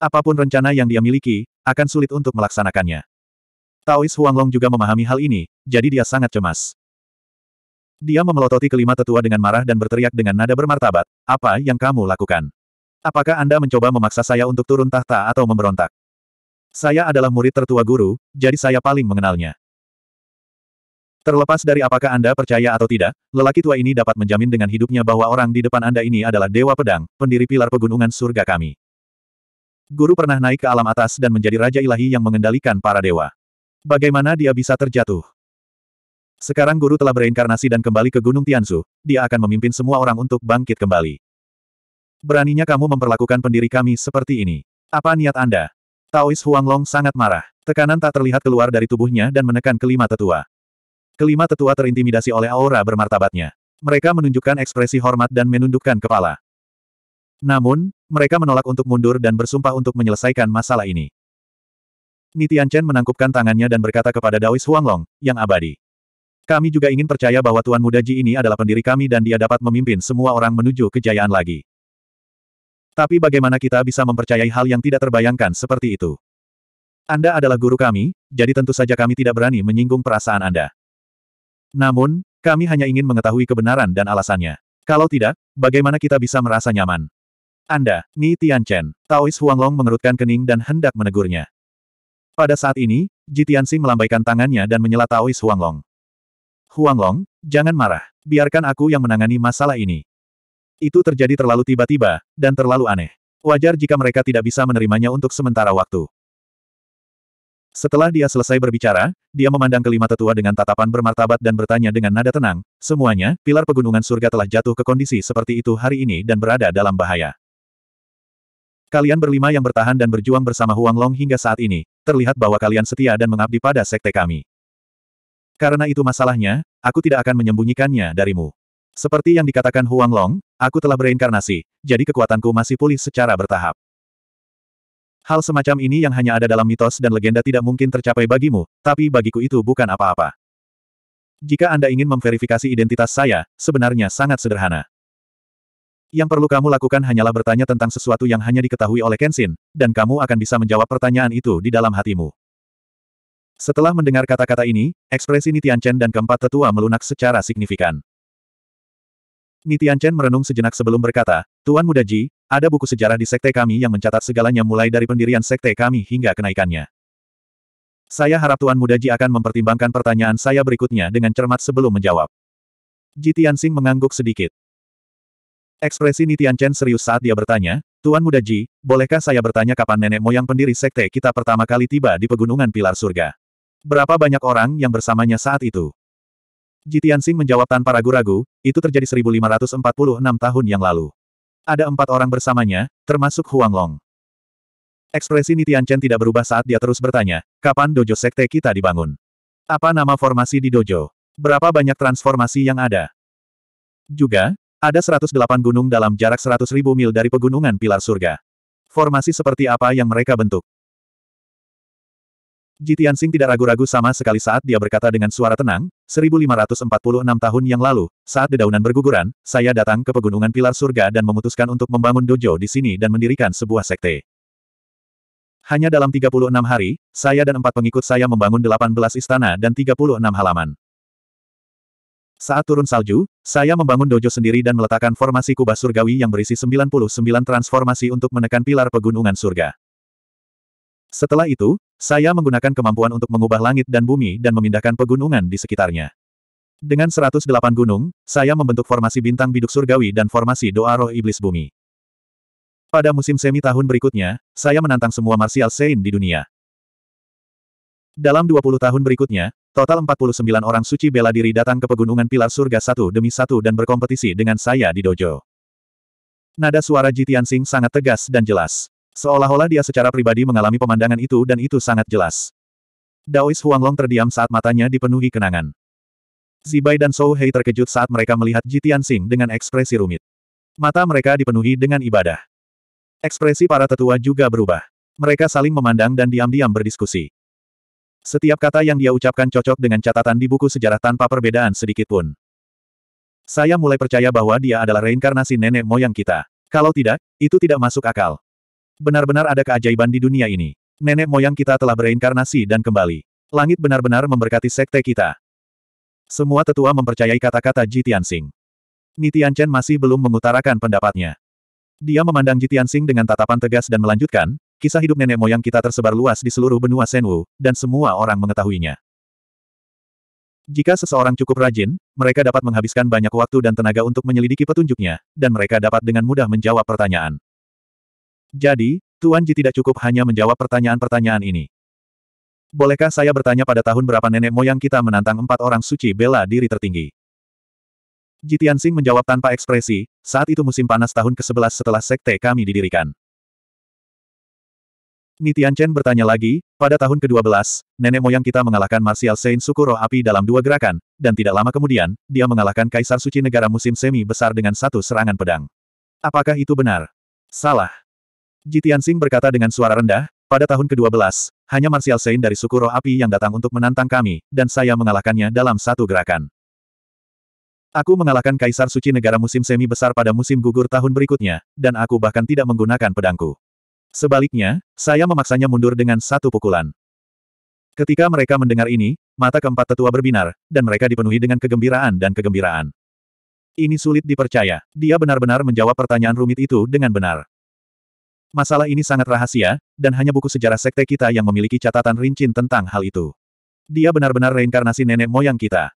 Apapun rencana yang dia miliki, akan sulit untuk melaksanakannya. Taois Huanglong juga memahami hal ini, jadi dia sangat cemas. Dia memelototi kelima tetua dengan marah dan berteriak dengan nada bermartabat, apa yang kamu lakukan? Apakah Anda mencoba memaksa saya untuk turun tahta atau memberontak? Saya adalah murid tertua guru, jadi saya paling mengenalnya. Terlepas dari apakah Anda percaya atau tidak, lelaki tua ini dapat menjamin dengan hidupnya bahwa orang di depan Anda ini adalah Dewa Pedang, pendiri pilar pegunungan surga kami. Guru pernah naik ke alam atas dan menjadi Raja Ilahi yang mengendalikan para dewa. Bagaimana dia bisa terjatuh? Sekarang guru telah bereinkarnasi dan kembali ke Gunung Tianzu, dia akan memimpin semua orang untuk bangkit kembali. Beraninya kamu memperlakukan pendiri kami seperti ini. Apa niat Anda? Taois Long sangat marah. Tekanan tak terlihat keluar dari tubuhnya dan menekan kelima tetua. Kelima tetua terintimidasi oleh aura bermartabatnya. Mereka menunjukkan ekspresi hormat dan menundukkan kepala. Namun, mereka menolak untuk mundur dan bersumpah untuk menyelesaikan masalah ini. Nitian Chen menangkupkan tangannya dan berkata kepada Daois Huanglong, yang abadi. Kami juga ingin percaya bahwa Tuan Muda Ji ini adalah pendiri kami dan dia dapat memimpin semua orang menuju kejayaan lagi. Tapi bagaimana kita bisa mempercayai hal yang tidak terbayangkan seperti itu? Anda adalah guru kami, jadi tentu saja kami tidak berani menyinggung perasaan Anda. Namun, kami hanya ingin mengetahui kebenaran dan alasannya. Kalau tidak, bagaimana kita bisa merasa nyaman? Anda, Ni Tianchen, Taois Huanglong mengerutkan kening dan hendak menegurnya. Pada saat ini, Ji melambaikan tangannya dan menyela Taois Huanglong. Huanglong, jangan marah. Biarkan aku yang menangani masalah ini. Itu terjadi terlalu tiba-tiba, dan terlalu aneh. Wajar jika mereka tidak bisa menerimanya untuk sementara waktu. Setelah dia selesai berbicara, dia memandang kelima tetua dengan tatapan bermartabat dan bertanya dengan nada tenang, semuanya, pilar pegunungan surga telah jatuh ke kondisi seperti itu hari ini dan berada dalam bahaya. Kalian berlima yang bertahan dan berjuang bersama Huang Long hingga saat ini, terlihat bahwa kalian setia dan mengabdi pada sekte kami. Karena itu masalahnya, aku tidak akan menyembunyikannya darimu. Seperti yang dikatakan Huang Long, aku telah bereinkarnasi, jadi kekuatanku masih pulih secara bertahap. Hal semacam ini yang hanya ada dalam mitos dan legenda tidak mungkin tercapai bagimu, tapi bagiku itu bukan apa-apa. Jika Anda ingin memverifikasi identitas saya, sebenarnya sangat sederhana. Yang perlu kamu lakukan hanyalah bertanya tentang sesuatu yang hanya diketahui oleh Kenshin, dan kamu akan bisa menjawab pertanyaan itu di dalam hatimu. Setelah mendengar kata-kata ini, ekspresi Nitian Chen dan keempat tetua melunak secara signifikan. Nitian Chen merenung sejenak sebelum berkata, Tuan Muda Ji, ada buku sejarah di sekte kami yang mencatat segalanya mulai dari pendirian sekte kami hingga kenaikannya. Saya harap Tuan Muda Ji akan mempertimbangkan pertanyaan saya berikutnya dengan cermat sebelum menjawab. Ji Tianxing mengangguk sedikit. Ekspresi Nitian Chen serius saat dia bertanya, Tuan Muda Ji, bolehkah saya bertanya kapan nenek moyang pendiri sekte kita pertama kali tiba di pegunungan Pilar Surga? Berapa banyak orang yang bersamanya saat itu? Ji Tianxing menjawab tanpa ragu-ragu, itu terjadi 1546 tahun yang lalu. Ada empat orang bersamanya, termasuk Huang Long. Ekspresi Nitian Chen tidak berubah saat dia terus bertanya, kapan dojo sekte kita dibangun? Apa nama formasi di dojo? Berapa banyak transformasi yang ada? Juga, ada 108 gunung dalam jarak 100.000 mil dari pegunungan pilar surga. Formasi seperti apa yang mereka bentuk? Jitiansing tidak ragu-ragu sama sekali saat dia berkata dengan suara tenang, 1546 tahun yang lalu, saat dedaunan berguguran, saya datang ke pegunungan pilar surga dan memutuskan untuk membangun dojo di sini dan mendirikan sebuah sekte. Hanya dalam 36 hari, saya dan empat pengikut saya membangun 18 istana dan 36 halaman. Saat turun salju, saya membangun dojo sendiri dan meletakkan formasi kubah surgawi yang berisi 99 transformasi untuk menekan pilar pegunungan surga. Setelah itu, saya menggunakan kemampuan untuk mengubah langit dan bumi dan memindahkan pegunungan di sekitarnya. Dengan 108 gunung, saya membentuk formasi bintang biduk surgawi dan formasi doa roh iblis bumi. Pada musim semi tahun berikutnya, saya menantang semua martial saint di dunia. Dalam 20 tahun berikutnya, total 49 orang suci bela diri datang ke pegunungan pilar surga satu demi satu dan berkompetisi dengan saya di dojo. Nada suara Jitian Sing sangat tegas dan jelas. Seolah-olah dia secara pribadi mengalami pemandangan itu dan itu sangat jelas. Daois Huanglong terdiam saat matanya dipenuhi kenangan. Zibai dan Sou Hei terkejut saat mereka melihat Jitian Sing dengan ekspresi rumit. Mata mereka dipenuhi dengan ibadah. Ekspresi para tetua juga berubah. Mereka saling memandang dan diam-diam berdiskusi. Setiap kata yang dia ucapkan cocok dengan catatan di buku sejarah tanpa perbedaan sedikit pun. Saya mulai percaya bahwa dia adalah reinkarnasi nenek moyang kita. Kalau tidak, itu tidak masuk akal. Benar-benar ada keajaiban di dunia ini. Nenek moyang kita telah bereinkarnasi dan kembali. Langit benar-benar memberkati sekte kita. Semua tetua mempercayai kata-kata Ji Tianxing. Ni Tianchen masih belum mengutarakan pendapatnya. Dia memandang Ji Tianxing dengan tatapan tegas dan melanjutkan, Kisah hidup nenek moyang kita tersebar luas di seluruh benua Senwu, dan semua orang mengetahuinya. Jika seseorang cukup rajin, mereka dapat menghabiskan banyak waktu dan tenaga untuk menyelidiki petunjuknya, dan mereka dapat dengan mudah menjawab pertanyaan. Jadi, Tuan Ji tidak cukup hanya menjawab pertanyaan-pertanyaan ini. Bolehkah saya bertanya pada tahun berapa nenek moyang kita menantang empat orang suci bela diri tertinggi? Jitian Sing menjawab tanpa ekspresi, saat itu musim panas tahun ke-11 setelah sekte kami didirikan. Nitian Chen bertanya lagi, pada tahun ke-12, nenek moyang kita mengalahkan Martial Saint Sukuro api dalam dua gerakan, dan tidak lama kemudian, dia mengalahkan Kaisar Suci Negara musim semi besar dengan satu serangan pedang. Apakah itu benar? Salah. Jitian Sing berkata dengan suara rendah, pada tahun ke-12, hanya Martial Saint dari Sukuro api yang datang untuk menantang kami, dan saya mengalahkannya dalam satu gerakan. Aku mengalahkan Kaisar Suci Negara musim semi besar pada musim gugur tahun berikutnya, dan aku bahkan tidak menggunakan pedangku. Sebaliknya, saya memaksanya mundur dengan satu pukulan. Ketika mereka mendengar ini, mata keempat tetua berbinar, dan mereka dipenuhi dengan kegembiraan dan kegembiraan. Ini sulit dipercaya. Dia benar-benar menjawab pertanyaan rumit itu dengan benar. Masalah ini sangat rahasia, dan hanya buku sejarah sekte kita yang memiliki catatan rincin tentang hal itu. Dia benar-benar reinkarnasi nenek moyang kita.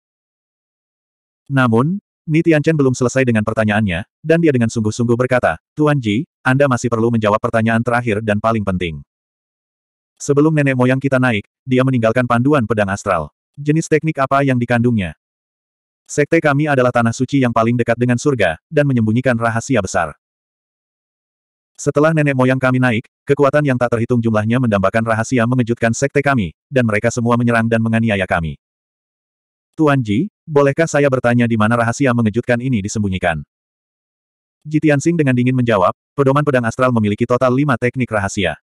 Namun, Nitian Chen belum selesai dengan pertanyaannya, dan dia dengan sungguh-sungguh berkata, Tuan Ji, Anda masih perlu menjawab pertanyaan terakhir dan paling penting. Sebelum nenek moyang kita naik, dia meninggalkan panduan pedang astral. Jenis teknik apa yang dikandungnya? Sekte kami adalah tanah suci yang paling dekat dengan surga, dan menyembunyikan rahasia besar. Setelah nenek moyang kami naik, kekuatan yang tak terhitung jumlahnya mendambakan rahasia mengejutkan sekte kami, dan mereka semua menyerang dan menganiaya kami. Tuan Ji, bolehkah saya bertanya di mana rahasia mengejutkan ini disembunyikan? Jitian Sing dengan dingin menjawab, pedoman pedang astral memiliki total lima teknik rahasia.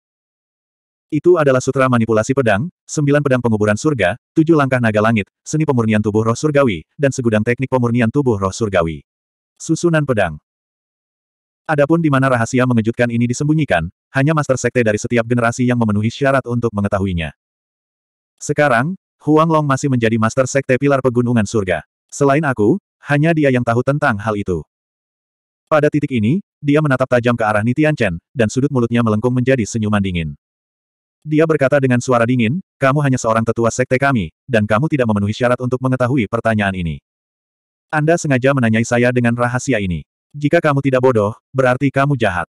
Itu adalah sutra manipulasi pedang, sembilan pedang penguburan surga, tujuh langkah naga langit, seni pemurnian tubuh roh surgawi, dan segudang teknik pemurnian tubuh roh surgawi. Susunan pedang Adapun di mana rahasia mengejutkan ini disembunyikan, hanya master sekte dari setiap generasi yang memenuhi syarat untuk mengetahuinya. Sekarang, Huang Long masih menjadi Master Sekte Pilar Pegunungan Surga. Selain aku, hanya dia yang tahu tentang hal itu. Pada titik ini, dia menatap tajam ke arah Nitian Chen, dan sudut mulutnya melengkung menjadi senyuman dingin. Dia berkata dengan suara dingin, kamu hanya seorang tetua sekte kami, dan kamu tidak memenuhi syarat untuk mengetahui pertanyaan ini. Anda sengaja menanyai saya dengan rahasia ini. Jika kamu tidak bodoh, berarti kamu jahat.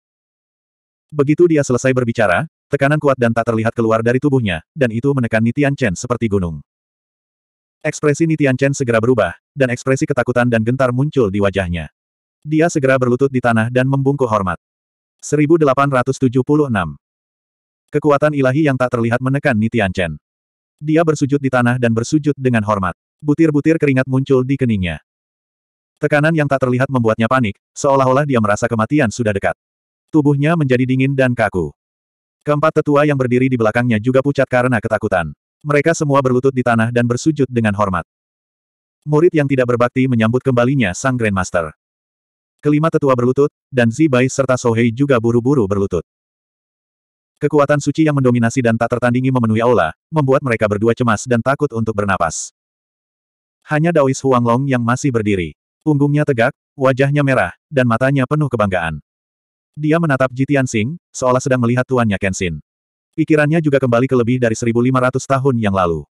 Begitu dia selesai berbicara, Tekanan kuat dan tak terlihat keluar dari tubuhnya, dan itu menekan Nitian Chen seperti gunung. Ekspresi Nitian Chen segera berubah, dan ekspresi ketakutan dan gentar muncul di wajahnya. Dia segera berlutut di tanah dan membungkuk hormat. 1876 Kekuatan ilahi yang tak terlihat menekan Nitian Chen. Dia bersujud di tanah dan bersujud dengan hormat. Butir-butir keringat muncul di keningnya. Tekanan yang tak terlihat membuatnya panik, seolah-olah dia merasa kematian sudah dekat. Tubuhnya menjadi dingin dan kaku. Keempat tetua yang berdiri di belakangnya juga pucat karena ketakutan. Mereka semua berlutut di tanah dan bersujud dengan hormat. Murid yang tidak berbakti menyambut kembalinya sang Grandmaster. Kelima tetua berlutut, dan Zibai serta Sohei juga buru-buru berlutut. Kekuatan suci yang mendominasi dan tak tertandingi memenuhi aula, membuat mereka berdua cemas dan takut untuk bernapas. Hanya Daois Huanglong yang masih berdiri. Punggungnya tegak, wajahnya merah, dan matanya penuh kebanggaan. Dia menatap Jitian Sing, seolah sedang melihat tuannya Kenshin. Pikirannya juga kembali ke lebih dari 1500 tahun yang lalu.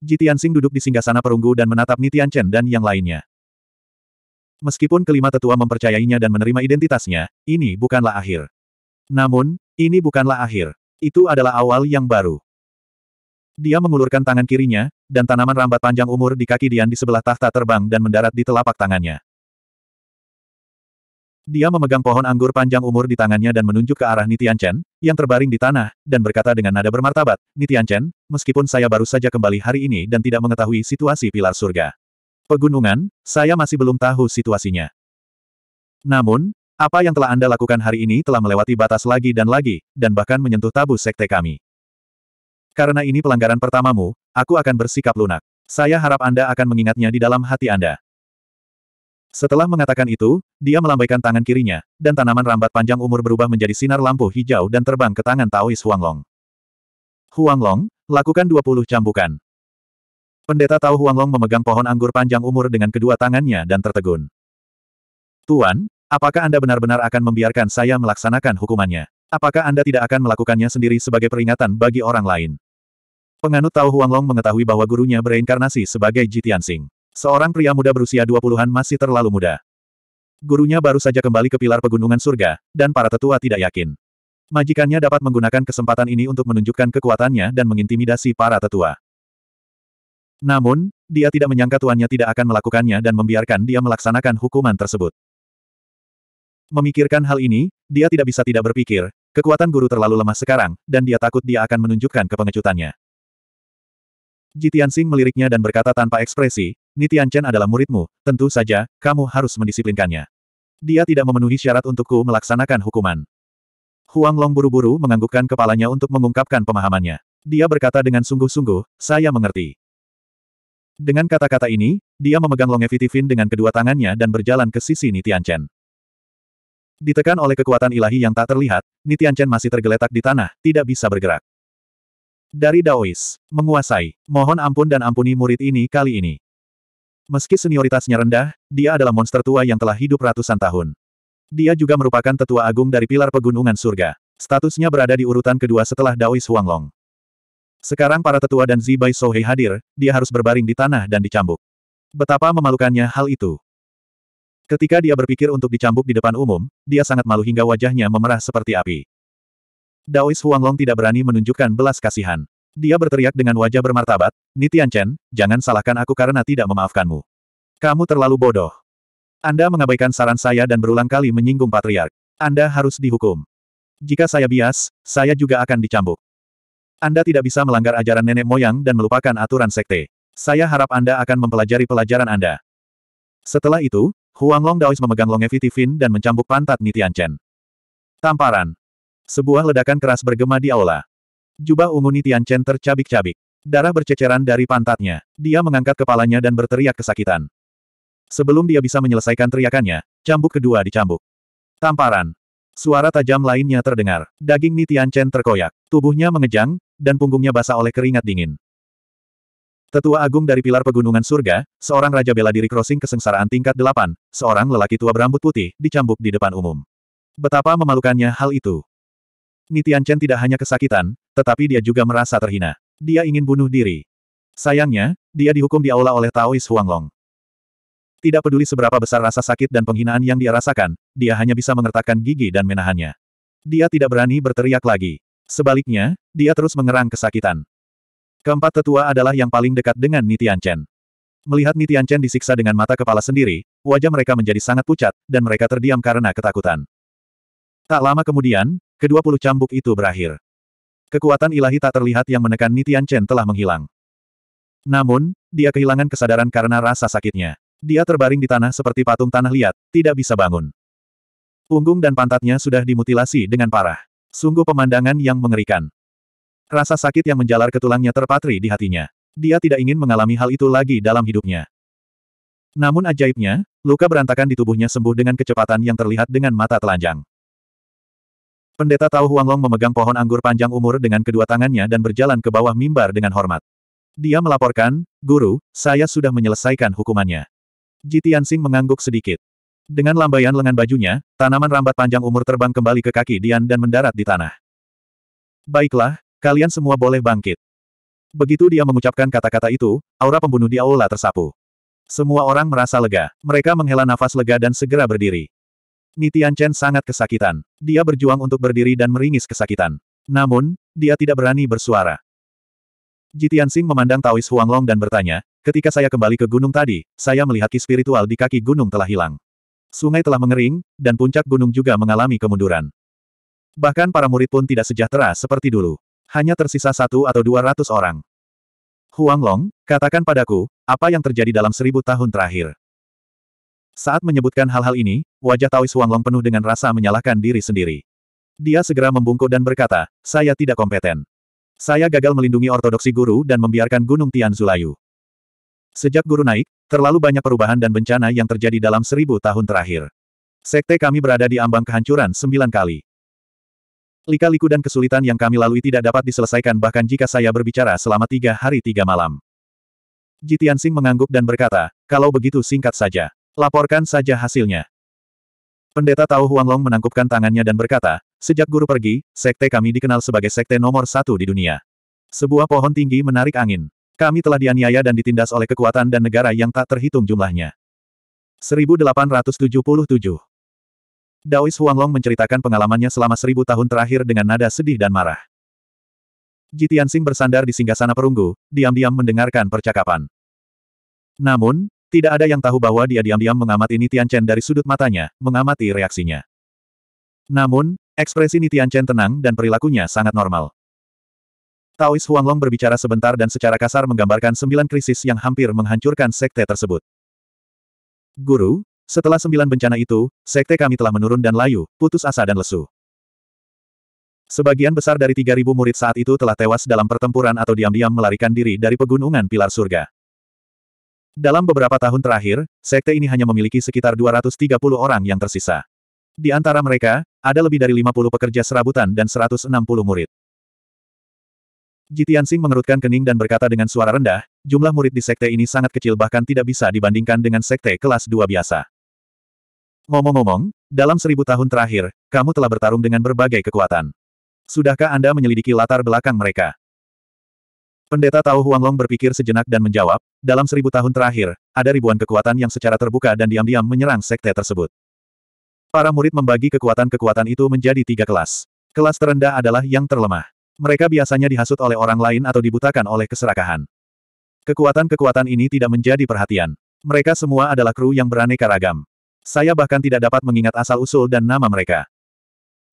Jitian Sing duduk di singgasana perunggu dan menatap Nitian Chen dan yang lainnya. Meskipun kelima tetua mempercayainya dan menerima identitasnya, ini bukanlah akhir. Namun, ini bukanlah akhir. Itu adalah awal yang baru. Dia mengulurkan tangan kirinya, dan tanaman rambat panjang umur di kaki Dian di sebelah tahta terbang dan mendarat di telapak tangannya. Dia memegang pohon anggur panjang umur di tangannya dan menunjuk ke arah Nitian Chen, yang terbaring di tanah, dan berkata dengan nada bermartabat, Nitian Chen, meskipun saya baru saja kembali hari ini dan tidak mengetahui situasi pilar surga. Pegunungan, saya masih belum tahu situasinya. Namun, apa yang telah Anda lakukan hari ini telah melewati batas lagi dan lagi, dan bahkan menyentuh tabu sekte kami. Karena ini pelanggaran pertamamu, aku akan bersikap lunak. Saya harap Anda akan mengingatnya di dalam hati Anda. Setelah mengatakan itu, dia melambaikan tangan kirinya, dan tanaman rambat panjang umur berubah menjadi sinar lampu hijau dan terbang ke tangan Taois Huanglong. Huanglong, lakukan 20 cambukan. Pendeta Tao Huanglong memegang pohon anggur panjang umur dengan kedua tangannya dan tertegun. Tuan, apakah Anda benar-benar akan membiarkan saya melaksanakan hukumannya? Apakah Anda tidak akan melakukannya sendiri sebagai peringatan bagi orang lain? Penganut Tao Huanglong mengetahui bahwa gurunya bereinkarnasi sebagai Jitian Sing. Seorang pria muda berusia 20-an masih terlalu muda. Gurunya baru saja kembali ke pilar pegunungan surga, dan para tetua tidak yakin. Majikannya dapat menggunakan kesempatan ini untuk menunjukkan kekuatannya dan mengintimidasi para tetua. Namun, dia tidak menyangka tuannya tidak akan melakukannya dan membiarkan dia melaksanakan hukuman tersebut. Memikirkan hal ini, dia tidak bisa tidak berpikir, kekuatan guru terlalu lemah sekarang, dan dia takut dia akan menunjukkan kepengecutannya. Jitian Singh meliriknya dan berkata tanpa ekspresi, Nitian Chen adalah muridmu, tentu saja, kamu harus mendisiplinkannya. Dia tidak memenuhi syarat untukku melaksanakan hukuman. Huang Long buru-buru menganggukkan kepalanya untuk mengungkapkan pemahamannya. Dia berkata dengan sungguh-sungguh, saya mengerti. Dengan kata-kata ini, dia memegang longevity fin dengan kedua tangannya dan berjalan ke sisi Nitian Chen. Ditekan oleh kekuatan ilahi yang tak terlihat, Nitian Chen masih tergeletak di tanah, tidak bisa bergerak. Dari Daois, menguasai, mohon ampun dan ampuni murid ini kali ini. Meski senioritasnya rendah, dia adalah monster tua yang telah hidup ratusan tahun. Dia juga merupakan tetua agung dari pilar pegunungan surga. Statusnya berada di urutan kedua setelah Daois Huanglong. Sekarang para tetua dan Zibai Sohei hadir, dia harus berbaring di tanah dan dicambuk. Betapa memalukannya hal itu. Ketika dia berpikir untuk dicambuk di depan umum, dia sangat malu hingga wajahnya memerah seperti api. Daois Huanglong tidak berani menunjukkan belas kasihan. Dia berteriak dengan wajah bermartabat, Nitian Chen, jangan salahkan aku karena tidak memaafkanmu. Kamu terlalu bodoh. Anda mengabaikan saran saya dan berulang kali menyinggung patriark. Anda harus dihukum. Jika saya bias, saya juga akan dicambuk. Anda tidak bisa melanggar ajaran nenek moyang dan melupakan aturan sekte. Saya harap Anda akan mempelajari pelajaran Anda. Setelah itu, Huang Long Daois memegang longevity fin dan mencambuk pantat Nitian Chen. Tamparan. Sebuah ledakan keras bergema di aula. Jubah ungu Nitian Chen tercabik-cabik. Darah berceceran dari pantatnya. Dia mengangkat kepalanya dan berteriak kesakitan. Sebelum dia bisa menyelesaikan teriakannya, cambuk kedua dicambuk. Tamparan. Suara tajam lainnya terdengar. Daging Nitian Chen terkoyak. Tubuhnya mengejang, dan punggungnya basah oleh keringat dingin. Tetua agung dari pilar pegunungan surga, seorang raja bela diri crossing kesengsaraan tingkat delapan, seorang lelaki tua berambut putih, dicambuk di depan umum. Betapa memalukannya hal itu. Nitianchen tidak hanya kesakitan, tetapi dia juga merasa terhina. Dia ingin bunuh diri. Sayangnya, dia dihukum di aula oleh Taois Huanglong. Tidak peduli seberapa besar rasa sakit dan penghinaan yang dia rasakan, dia hanya bisa mengertakkan gigi dan menahannya. Dia tidak berani berteriak lagi. Sebaliknya, dia terus mengerang kesakitan. Keempat tetua adalah yang paling dekat dengan Nitianchen. Melihat Nitianchen disiksa dengan mata kepala sendiri, wajah mereka menjadi sangat pucat, dan mereka terdiam karena ketakutan. Tak lama kemudian, Kedua puluh cambuk itu berakhir. Kekuatan ilahi tak terlihat yang menekan Nitian Chen telah menghilang. Namun, dia kehilangan kesadaran karena rasa sakitnya. Dia terbaring di tanah seperti patung tanah liat, tidak bisa bangun. Punggung dan pantatnya sudah dimutilasi dengan parah. Sungguh pemandangan yang mengerikan. Rasa sakit yang menjalar ke tulangnya terpatri di hatinya. Dia tidak ingin mengalami hal itu lagi dalam hidupnya. Namun ajaibnya, luka berantakan di tubuhnya sembuh dengan kecepatan yang terlihat dengan mata telanjang. Pendeta Tao Huanglong memegang pohon anggur panjang umur dengan kedua tangannya dan berjalan ke bawah mimbar dengan hormat. Dia melaporkan, Guru, saya sudah menyelesaikan hukumannya. Ji Tianxing mengangguk sedikit. Dengan lambaian lengan bajunya, tanaman rambat panjang umur terbang kembali ke kaki Dian dan mendarat di tanah. Baiklah, kalian semua boleh bangkit. Begitu dia mengucapkan kata-kata itu, aura pembunuh di aula tersapu. Semua orang merasa lega. Mereka menghela nafas lega dan segera berdiri. Nitian Chen sangat kesakitan. Dia berjuang untuk berdiri dan meringis kesakitan. Namun, dia tidak berani bersuara. Jitian Sing memandang Taois Huanglong dan bertanya, ketika saya kembali ke gunung tadi, saya melihat ki spiritual di kaki gunung telah hilang. Sungai telah mengering, dan puncak gunung juga mengalami kemunduran. Bahkan para murid pun tidak sejahtera seperti dulu. Hanya tersisa satu atau dua ratus orang. Huanglong, katakan padaku, apa yang terjadi dalam seribu tahun terakhir? Saat menyebutkan hal-hal ini, wajah Taois Huanglong penuh dengan rasa menyalahkan diri sendiri. Dia segera membungkuk dan berkata, saya tidak kompeten. Saya gagal melindungi ortodoksi guru dan membiarkan Gunung Tian Zulayu. Sejak guru naik, terlalu banyak perubahan dan bencana yang terjadi dalam seribu tahun terakhir. Sekte kami berada di ambang kehancuran sembilan kali. Lika-liku dan kesulitan yang kami lalui tidak dapat diselesaikan bahkan jika saya berbicara selama tiga hari tiga malam. Jitian Sing mengangguk dan berkata, kalau begitu singkat saja. Laporkan saja hasilnya. Pendeta Tao Huanglong menangkupkan tangannya dan berkata, sejak guru pergi, sekte kami dikenal sebagai sekte nomor satu di dunia. Sebuah pohon tinggi menarik angin. Kami telah dianiaya dan ditindas oleh kekuatan dan negara yang tak terhitung jumlahnya. 1877 Daois Huanglong menceritakan pengalamannya selama seribu tahun terakhir dengan nada sedih dan marah. Jitiansing bersandar di singgasana perunggu, diam-diam mendengarkan percakapan. Namun, tidak ada yang tahu bahwa dia diam-diam mengamati Nitian Chen dari sudut matanya, mengamati reaksinya. Namun, ekspresi Nitian Chen tenang dan perilakunya sangat normal. Taois Huanglong berbicara sebentar dan secara kasar menggambarkan sembilan krisis yang hampir menghancurkan sekte tersebut. Guru, setelah sembilan bencana itu, sekte kami telah menurun dan layu, putus asa dan lesu. Sebagian besar dari 3.000 murid saat itu telah tewas dalam pertempuran atau diam-diam melarikan diri dari pegunungan pilar surga. Dalam beberapa tahun terakhir, sekte ini hanya memiliki sekitar 230 orang yang tersisa. Di antara mereka, ada lebih dari 50 pekerja serabutan dan 160 murid. Jitiansing mengerutkan kening dan berkata dengan suara rendah, jumlah murid di sekte ini sangat kecil bahkan tidak bisa dibandingkan dengan sekte kelas 2 biasa. Ngomong-ngomong, dalam seribu tahun terakhir, kamu telah bertarung dengan berbagai kekuatan. Sudahkah Anda menyelidiki latar belakang mereka? Pendeta Tao Huanglong berpikir sejenak dan menjawab, dalam seribu tahun terakhir, ada ribuan kekuatan yang secara terbuka dan diam-diam menyerang sekte tersebut. Para murid membagi kekuatan-kekuatan itu menjadi tiga kelas. Kelas terendah adalah yang terlemah. Mereka biasanya dihasut oleh orang lain atau dibutakan oleh keserakahan. Kekuatan-kekuatan ini tidak menjadi perhatian. Mereka semua adalah kru yang beraneka ragam. Saya bahkan tidak dapat mengingat asal-usul dan nama mereka.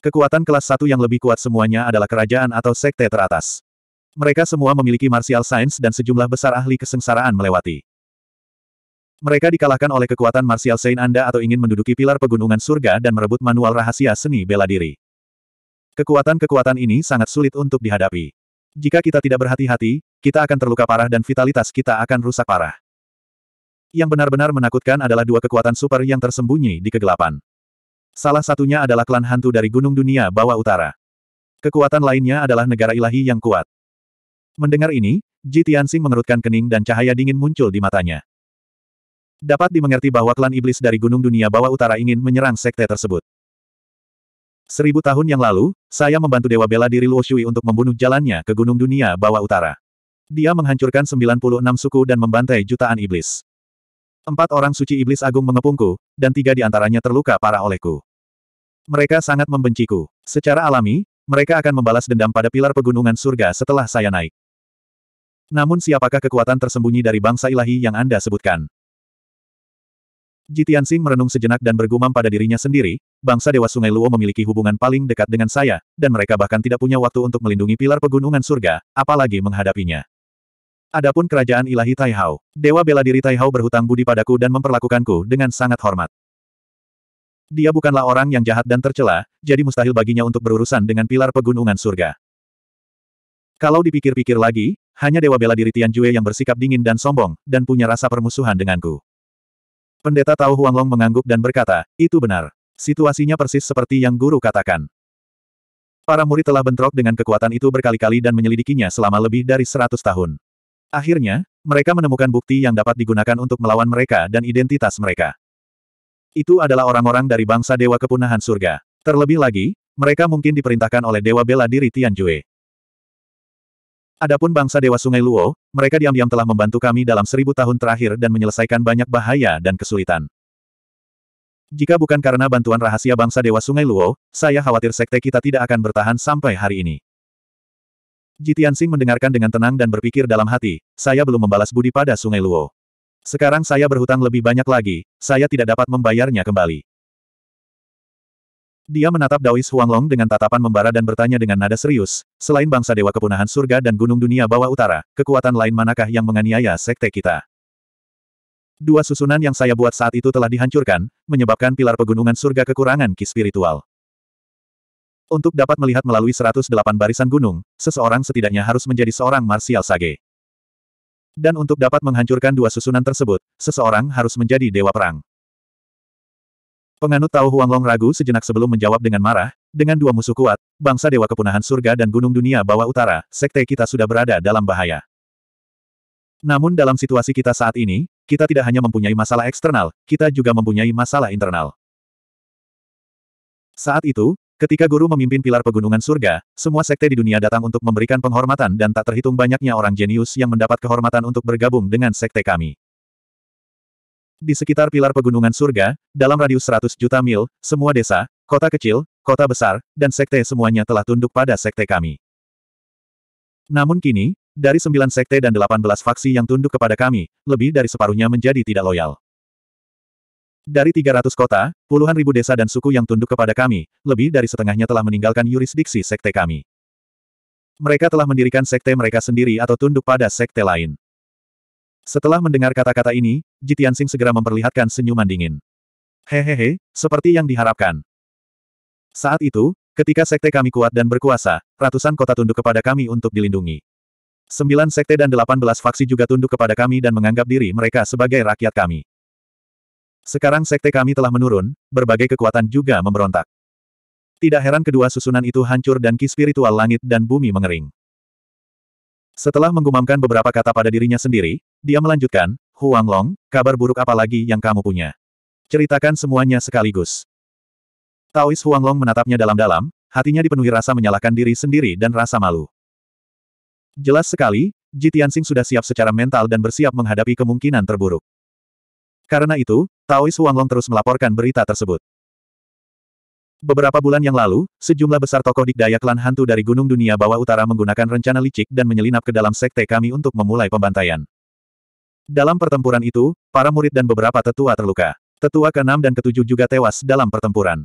Kekuatan kelas satu yang lebih kuat semuanya adalah kerajaan atau sekte teratas. Mereka semua memiliki martial science dan sejumlah besar ahli kesengsaraan melewati. Mereka dikalahkan oleh kekuatan martial saint Anda atau ingin menduduki pilar pegunungan surga dan merebut manual rahasia seni bela diri. Kekuatan-kekuatan ini sangat sulit untuk dihadapi. Jika kita tidak berhati-hati, kita akan terluka parah dan vitalitas kita akan rusak parah. Yang benar-benar menakutkan adalah dua kekuatan super yang tersembunyi di kegelapan. Salah satunya adalah klan hantu dari Gunung Dunia Bawah Utara. Kekuatan lainnya adalah negara ilahi yang kuat. Mendengar ini, Ji Tianxing mengerutkan kening dan cahaya dingin muncul di matanya. Dapat dimengerti bahwa klan iblis dari Gunung Dunia Bawah Utara ingin menyerang sekte tersebut. Seribu tahun yang lalu, saya membantu Dewa Bela diri Luo Shui untuk membunuh jalannya ke Gunung Dunia Bawah Utara. Dia menghancurkan 96 suku dan membantai jutaan iblis. Empat orang suci iblis agung mengepungku, dan tiga di antaranya terluka parah olehku. Mereka sangat membenciku. Secara alami, mereka akan membalas dendam pada pilar pegunungan surga setelah saya naik. Namun siapakah kekuatan tersembunyi dari bangsa ilahi yang Anda sebutkan? Jitian Sing merenung sejenak dan bergumam pada dirinya sendiri, bangsa Dewa Sungai Luo memiliki hubungan paling dekat dengan saya, dan mereka bahkan tidak punya waktu untuk melindungi pilar pegunungan surga, apalagi menghadapinya. Adapun kerajaan ilahi Taihao, Dewa Bela Diri Taihao berhutang budi padaku dan memperlakukanku dengan sangat hormat. Dia bukanlah orang yang jahat dan tercela, jadi mustahil baginya untuk berurusan dengan pilar pegunungan surga. Kalau dipikir-pikir lagi, hanya dewa bela diri Jue yang bersikap dingin dan sombong, dan punya rasa permusuhan denganku. Pendeta Tao Huanglong mengangguk dan berkata, itu benar. Situasinya persis seperti yang guru katakan. Para murid telah bentrok dengan kekuatan itu berkali-kali dan menyelidikinya selama lebih dari seratus tahun. Akhirnya, mereka menemukan bukti yang dapat digunakan untuk melawan mereka dan identitas mereka. Itu adalah orang-orang dari bangsa Dewa Kepunahan Surga. Terlebih lagi, mereka mungkin diperintahkan oleh Dewa Bela Diri Tianjue. Adapun bangsa Dewa Sungai Luo, mereka diam-diam telah membantu kami dalam seribu tahun terakhir dan menyelesaikan banyak bahaya dan kesulitan. Jika bukan karena bantuan rahasia bangsa Dewa Sungai Luo, saya khawatir sekte kita tidak akan bertahan sampai hari ini. Jitiansing mendengarkan dengan tenang dan berpikir dalam hati, saya belum membalas budi pada Sungai Luo. Sekarang saya berhutang lebih banyak lagi, saya tidak dapat membayarnya kembali. Dia menatap Daois Huanglong dengan tatapan membara dan bertanya dengan nada serius, selain bangsa dewa kepunahan surga dan gunung dunia bawah utara, kekuatan lain manakah yang menganiaya sekte kita? Dua susunan yang saya buat saat itu telah dihancurkan, menyebabkan pilar pegunungan surga kekurangan ki spiritual. Untuk dapat melihat melalui 108 barisan gunung, seseorang setidaknya harus menjadi seorang martial sage. Dan untuk dapat menghancurkan dua susunan tersebut, seseorang harus menjadi dewa perang. Penganut Tao Huanglong ragu sejenak sebelum menjawab dengan marah, dengan dua musuh kuat, bangsa Dewa Kepunahan Surga dan Gunung Dunia Bawah Utara, sekte kita sudah berada dalam bahaya. Namun dalam situasi kita saat ini, kita tidak hanya mempunyai masalah eksternal, kita juga mempunyai masalah internal. Saat itu, ketika guru memimpin pilar pegunungan surga, semua sekte di dunia datang untuk memberikan penghormatan dan tak terhitung banyaknya orang jenius yang mendapat kehormatan untuk bergabung dengan sekte kami. Di sekitar pilar pegunungan surga, dalam radius 100 juta mil, semua desa, kota kecil, kota besar, dan sekte semuanya telah tunduk pada sekte kami. Namun kini, dari sembilan sekte dan 18 faksi yang tunduk kepada kami, lebih dari separuhnya menjadi tidak loyal. Dari 300 kota, puluhan ribu desa dan suku yang tunduk kepada kami, lebih dari setengahnya telah meninggalkan yurisdiksi sekte kami. Mereka telah mendirikan sekte mereka sendiri atau tunduk pada sekte lain. Setelah mendengar kata-kata ini, Jitian Sing segera memperlihatkan senyuman dingin. Hehehe, seperti yang diharapkan. Saat itu, ketika sekte kami kuat dan berkuasa, ratusan kota tunduk kepada kami untuk dilindungi. Sembilan sekte dan delapan belas faksi juga tunduk kepada kami dan menganggap diri mereka sebagai rakyat kami. Sekarang sekte kami telah menurun, berbagai kekuatan juga memberontak. Tidak heran kedua susunan itu hancur dan ki spiritual langit dan bumi mengering. Setelah menggumamkan beberapa kata pada dirinya sendiri, dia melanjutkan, Huang Long, kabar buruk apa lagi yang kamu punya? Ceritakan semuanya sekaligus. Taois Huang Long menatapnya dalam-dalam, hatinya dipenuhi rasa menyalahkan diri sendiri dan rasa malu. Jelas sekali, Ji Tianxing sudah siap secara mental dan bersiap menghadapi kemungkinan terburuk. Karena itu, Taois Huang Long terus melaporkan berita tersebut. Beberapa bulan yang lalu, sejumlah besar tokoh dikdaya klan hantu dari Gunung Dunia Bawah Utara menggunakan rencana licik dan menyelinap ke dalam sekte kami untuk memulai pembantaian. Dalam pertempuran itu, para murid dan beberapa tetua terluka. Tetua ke-6 dan ke-7 juga tewas dalam pertempuran.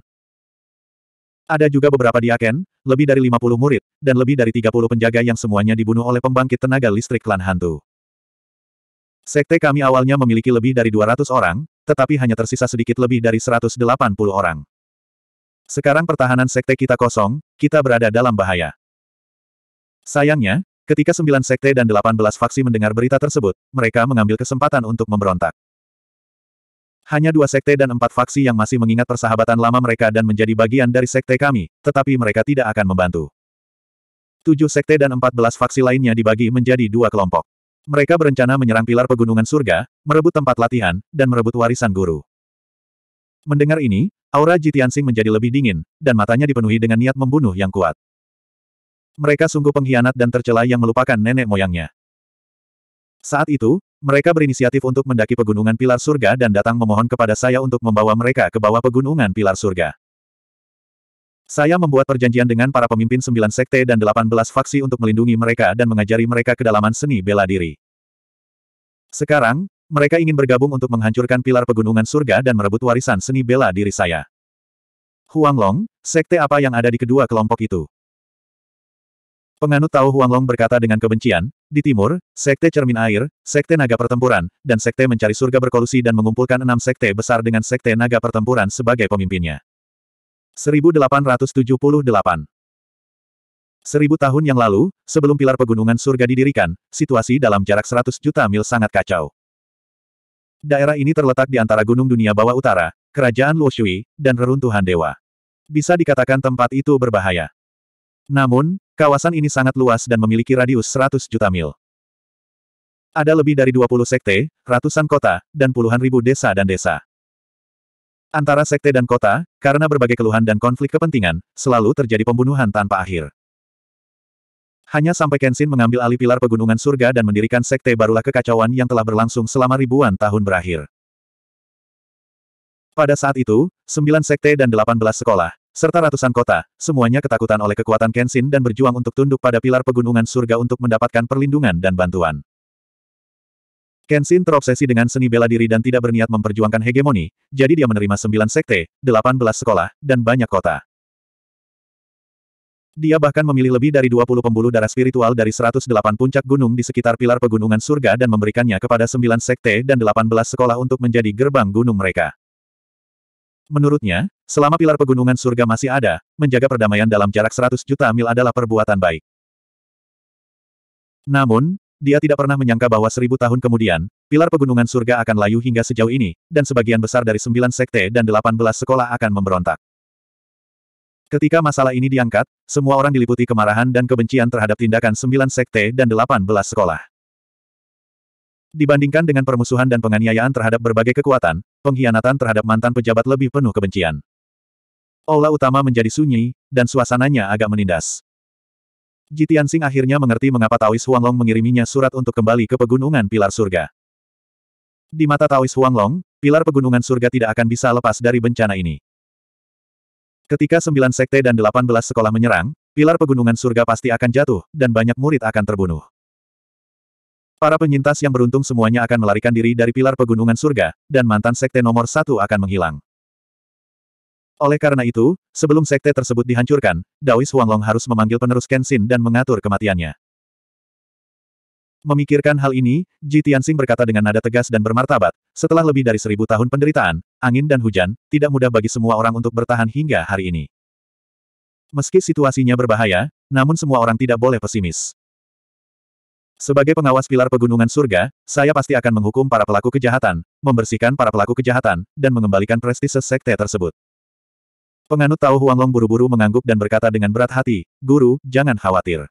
Ada juga beberapa diaken, lebih dari 50 murid, dan lebih dari 30 penjaga yang semuanya dibunuh oleh pembangkit tenaga listrik klan hantu. Sekte kami awalnya memiliki lebih dari 200 orang, tetapi hanya tersisa sedikit lebih dari 180 orang. Sekarang pertahanan sekte kita kosong, kita berada dalam bahaya. Sayangnya, Ketika sembilan sekte dan delapan belas faksi mendengar berita tersebut, mereka mengambil kesempatan untuk memberontak. Hanya dua sekte dan empat faksi yang masih mengingat persahabatan lama mereka dan menjadi bagian dari sekte kami, tetapi mereka tidak akan membantu. Tujuh sekte dan empat belas faksi lainnya dibagi menjadi dua kelompok. Mereka berencana menyerang pilar pegunungan surga, merebut tempat latihan, dan merebut warisan guru. Mendengar ini, aura Jitiansing menjadi lebih dingin, dan matanya dipenuhi dengan niat membunuh yang kuat. Mereka sungguh pengkhianat dan tercela yang melupakan nenek moyangnya. Saat itu, mereka berinisiatif untuk mendaki pegunungan pilar surga dan datang memohon kepada saya untuk membawa mereka ke bawah pegunungan pilar surga. Saya membuat perjanjian dengan para pemimpin sembilan sekte dan delapan belas faksi untuk melindungi mereka dan mengajari mereka kedalaman seni bela diri. Sekarang, mereka ingin bergabung untuk menghancurkan pilar pegunungan surga dan merebut warisan seni bela diri saya. Huang Long, sekte apa yang ada di kedua kelompok itu? Penganut Tao Huanglong berkata dengan kebencian, di timur, Sekte Cermin Air, Sekte Naga Pertempuran, dan Sekte Mencari Surga berkolusi dan mengumpulkan enam sekte besar dengan Sekte Naga Pertempuran sebagai pemimpinnya. 1878 Seribu tahun yang lalu, sebelum pilar pegunungan surga didirikan, situasi dalam jarak 100 juta mil sangat kacau. Daerah ini terletak di antara gunung dunia bawah utara, kerajaan Luoshui, dan reruntuhan dewa. Bisa dikatakan tempat itu berbahaya. Namun, kawasan ini sangat luas dan memiliki radius 100 juta mil. Ada lebih dari 20 sekte, ratusan kota, dan puluhan ribu desa dan desa. Antara sekte dan kota, karena berbagai keluhan dan konflik kepentingan, selalu terjadi pembunuhan tanpa akhir. Hanya sampai Kenshin mengambil alih pilar pegunungan surga dan mendirikan sekte barulah kekacauan yang telah berlangsung selama ribuan tahun berakhir. Pada saat itu, sembilan sekte dan delapan belas sekolah, serta ratusan kota, semuanya ketakutan oleh kekuatan Kenshin dan berjuang untuk tunduk pada pilar pegunungan surga untuk mendapatkan perlindungan dan bantuan. Kenshin terobsesi dengan seni bela diri dan tidak berniat memperjuangkan hegemoni, jadi dia menerima sembilan sekte, delapan belas sekolah, dan banyak kota. Dia bahkan memilih lebih dari 20 pembuluh darah spiritual dari 108 puncak gunung di sekitar pilar pegunungan surga dan memberikannya kepada 9 sekte dan 18 sekolah untuk menjadi gerbang gunung mereka. Menurutnya, Selama pilar pegunungan surga masih ada, menjaga perdamaian dalam jarak 100 juta mil adalah perbuatan baik. Namun, dia tidak pernah menyangka bahwa seribu tahun kemudian, pilar pegunungan surga akan layu hingga sejauh ini, dan sebagian besar dari sembilan sekte dan delapan belas sekolah akan memberontak. Ketika masalah ini diangkat, semua orang diliputi kemarahan dan kebencian terhadap tindakan sembilan sekte dan delapan belas sekolah. Dibandingkan dengan permusuhan dan penganiayaan terhadap berbagai kekuatan, pengkhianatan terhadap mantan pejabat lebih penuh kebencian. Aula utama menjadi sunyi, dan suasananya agak menindas. Ji Tianxing akhirnya mengerti mengapa Taois Huanglong mengiriminya surat untuk kembali ke Pegunungan Pilar Surga. Di mata Taois Huanglong, Pilar Pegunungan Surga tidak akan bisa lepas dari bencana ini. Ketika sembilan sekte dan delapan belas sekolah menyerang, Pilar Pegunungan Surga pasti akan jatuh, dan banyak murid akan terbunuh. Para penyintas yang beruntung semuanya akan melarikan diri dari Pilar Pegunungan Surga, dan mantan sekte nomor satu akan menghilang. Oleh karena itu, sebelum sekte tersebut dihancurkan, Daois Huanglong harus memanggil penerus Kenshin dan mengatur kematiannya. Memikirkan hal ini, Ji Tianxing berkata dengan nada tegas dan bermartabat, setelah lebih dari seribu tahun penderitaan, angin dan hujan, tidak mudah bagi semua orang untuk bertahan hingga hari ini. Meski situasinya berbahaya, namun semua orang tidak boleh pesimis. Sebagai pengawas pilar pegunungan surga, saya pasti akan menghukum para pelaku kejahatan, membersihkan para pelaku kejahatan, dan mengembalikan prestise sekte tersebut. Penganut Tao Huanglong buru-buru mengangguk dan berkata dengan berat hati, Guru, jangan khawatir.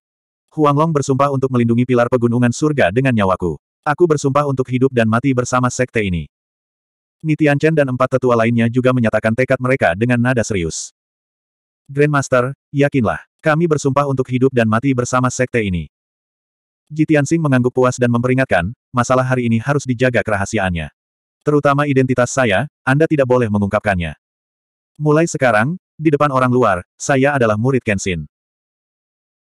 Huanglong bersumpah untuk melindungi pilar pegunungan surga dengan nyawaku. Aku bersumpah untuk hidup dan mati bersama sekte ini. Nitian Chen dan empat tetua lainnya juga menyatakan tekad mereka dengan nada serius. Grandmaster, yakinlah, kami bersumpah untuk hidup dan mati bersama sekte ini. Jitian Sing mengangguk puas dan memperingatkan, masalah hari ini harus dijaga kerahasiaannya. Terutama identitas saya, Anda tidak boleh mengungkapkannya. Mulai sekarang, di depan orang luar, saya adalah murid Kenshin.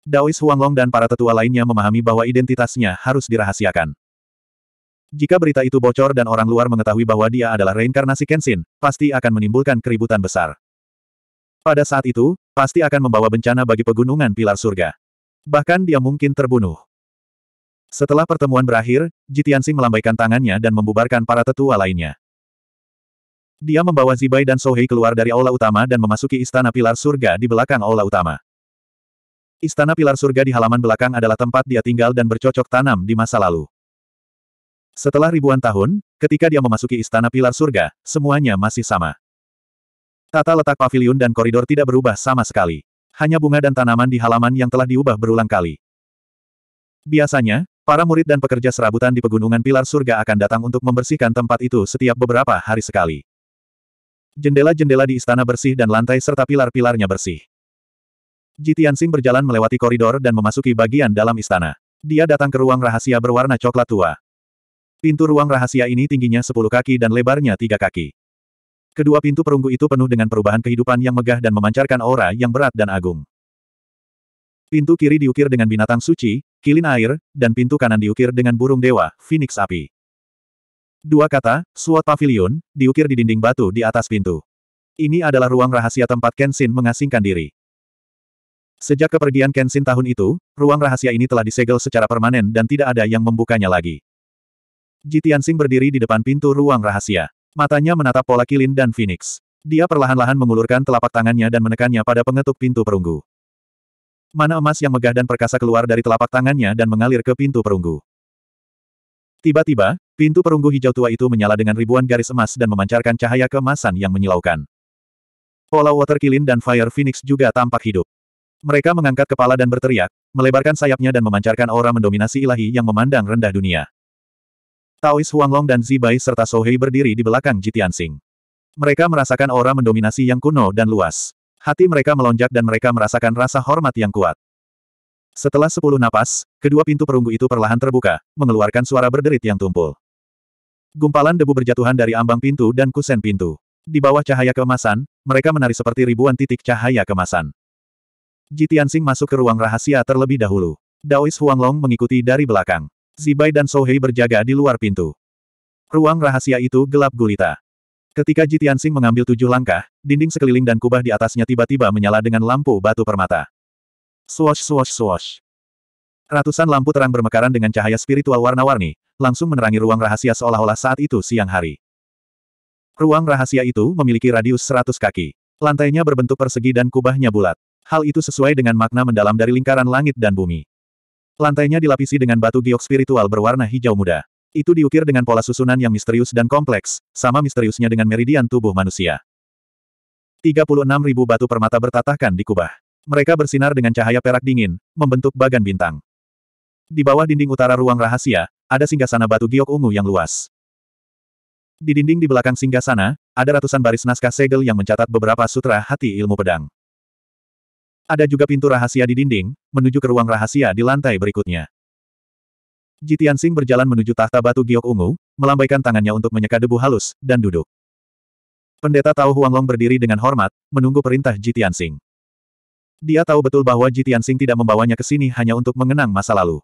Daois Huanglong dan para tetua lainnya memahami bahwa identitasnya harus dirahasiakan. Jika berita itu bocor dan orang luar mengetahui bahwa dia adalah reinkarnasi Kenshin, pasti akan menimbulkan keributan besar. Pada saat itu, pasti akan membawa bencana bagi pegunungan pilar surga. Bahkan dia mungkin terbunuh. Setelah pertemuan berakhir, Jitiansing melambaikan tangannya dan membubarkan para tetua lainnya. Dia membawa Zibai dan Sohei keluar dari aula utama dan memasuki istana pilar surga di belakang aula utama. Istana pilar surga di halaman belakang adalah tempat dia tinggal dan bercocok tanam di masa lalu. Setelah ribuan tahun, ketika dia memasuki istana pilar surga, semuanya masih sama. Tata letak pavilion dan koridor tidak berubah sama sekali. Hanya bunga dan tanaman di halaman yang telah diubah berulang kali. Biasanya, para murid dan pekerja serabutan di pegunungan pilar surga akan datang untuk membersihkan tempat itu setiap beberapa hari sekali. Jendela-jendela di istana bersih dan lantai serta pilar-pilarnya bersih. Ji Tianxing berjalan melewati koridor dan memasuki bagian dalam istana. Dia datang ke ruang rahasia berwarna coklat tua. Pintu ruang rahasia ini tingginya 10 kaki dan lebarnya 3 kaki. Kedua pintu perunggu itu penuh dengan perubahan kehidupan yang megah dan memancarkan aura yang berat dan agung. Pintu kiri diukir dengan binatang suci, kilin air, dan pintu kanan diukir dengan burung dewa, phoenix api. Dua kata, SWOT Pavilion, diukir di dinding batu di atas pintu. Ini adalah ruang rahasia tempat Kenshin mengasingkan diri. Sejak kepergian Kenshin tahun itu, ruang rahasia ini telah disegel secara permanen dan tidak ada yang membukanya lagi. Jitiansing berdiri di depan pintu ruang rahasia. Matanya menatap pola kilin dan Phoenix. Dia perlahan-lahan mengulurkan telapak tangannya dan menekannya pada pengetuk pintu perunggu. Mana emas yang megah dan perkasa keluar dari telapak tangannya dan mengalir ke pintu perunggu. Tiba-tiba, Pintu perunggu hijau tua itu menyala dengan ribuan garis emas dan memancarkan cahaya kemasan yang menyilaukan. Pola Water Kilin dan Fire Phoenix juga tampak hidup. Mereka mengangkat kepala dan berteriak, melebarkan sayapnya dan memancarkan aura mendominasi ilahi yang memandang rendah dunia. Taois Huanglong dan Zibai serta Sohei berdiri di belakang Jitiansing. Mereka merasakan aura mendominasi yang kuno dan luas. Hati mereka melonjak dan mereka merasakan rasa hormat yang kuat. Setelah sepuluh napas, kedua pintu perunggu itu perlahan terbuka, mengeluarkan suara berderit yang tumpul. Gumpalan debu berjatuhan dari ambang pintu dan kusen pintu. Di bawah cahaya keemasan, mereka menari seperti ribuan titik cahaya kemasan. Jitiansing masuk ke ruang rahasia terlebih dahulu. Daois Huanglong mengikuti dari belakang. Zibai dan Sohei berjaga di luar pintu. Ruang rahasia itu gelap gulita. Ketika Jitiansing mengambil tujuh langkah, dinding sekeliling dan kubah di atasnya tiba-tiba menyala dengan lampu batu permata. Swash swash swash. Ratusan lampu terang bermekaran dengan cahaya spiritual warna-warni, langsung menerangi ruang rahasia seolah-olah saat itu siang hari. Ruang rahasia itu memiliki radius 100 kaki. Lantainya berbentuk persegi dan kubahnya bulat. Hal itu sesuai dengan makna mendalam dari lingkaran langit dan bumi. Lantainya dilapisi dengan batu giok spiritual berwarna hijau muda. Itu diukir dengan pola susunan yang misterius dan kompleks, sama misteriusnya dengan meridian tubuh manusia. 36.000 batu permata bertatahkan di kubah. Mereka bersinar dengan cahaya perak dingin, membentuk bagan bintang. Di bawah dinding utara ruang rahasia, ada singgasana batu giok ungu yang luas. Di dinding di belakang singgasana, ada ratusan baris naskah segel yang mencatat beberapa sutra hati ilmu pedang. Ada juga pintu rahasia di dinding, menuju ke ruang rahasia di lantai berikutnya. Jitian Sing berjalan menuju tahta batu giok ungu, melambaikan tangannya untuk menyeka debu halus, dan duduk. Pendeta Tao Huanglong berdiri dengan hormat, menunggu perintah Jitian Sing. Dia tahu betul bahwa Jitian Sing tidak membawanya ke sini hanya untuk mengenang masa lalu.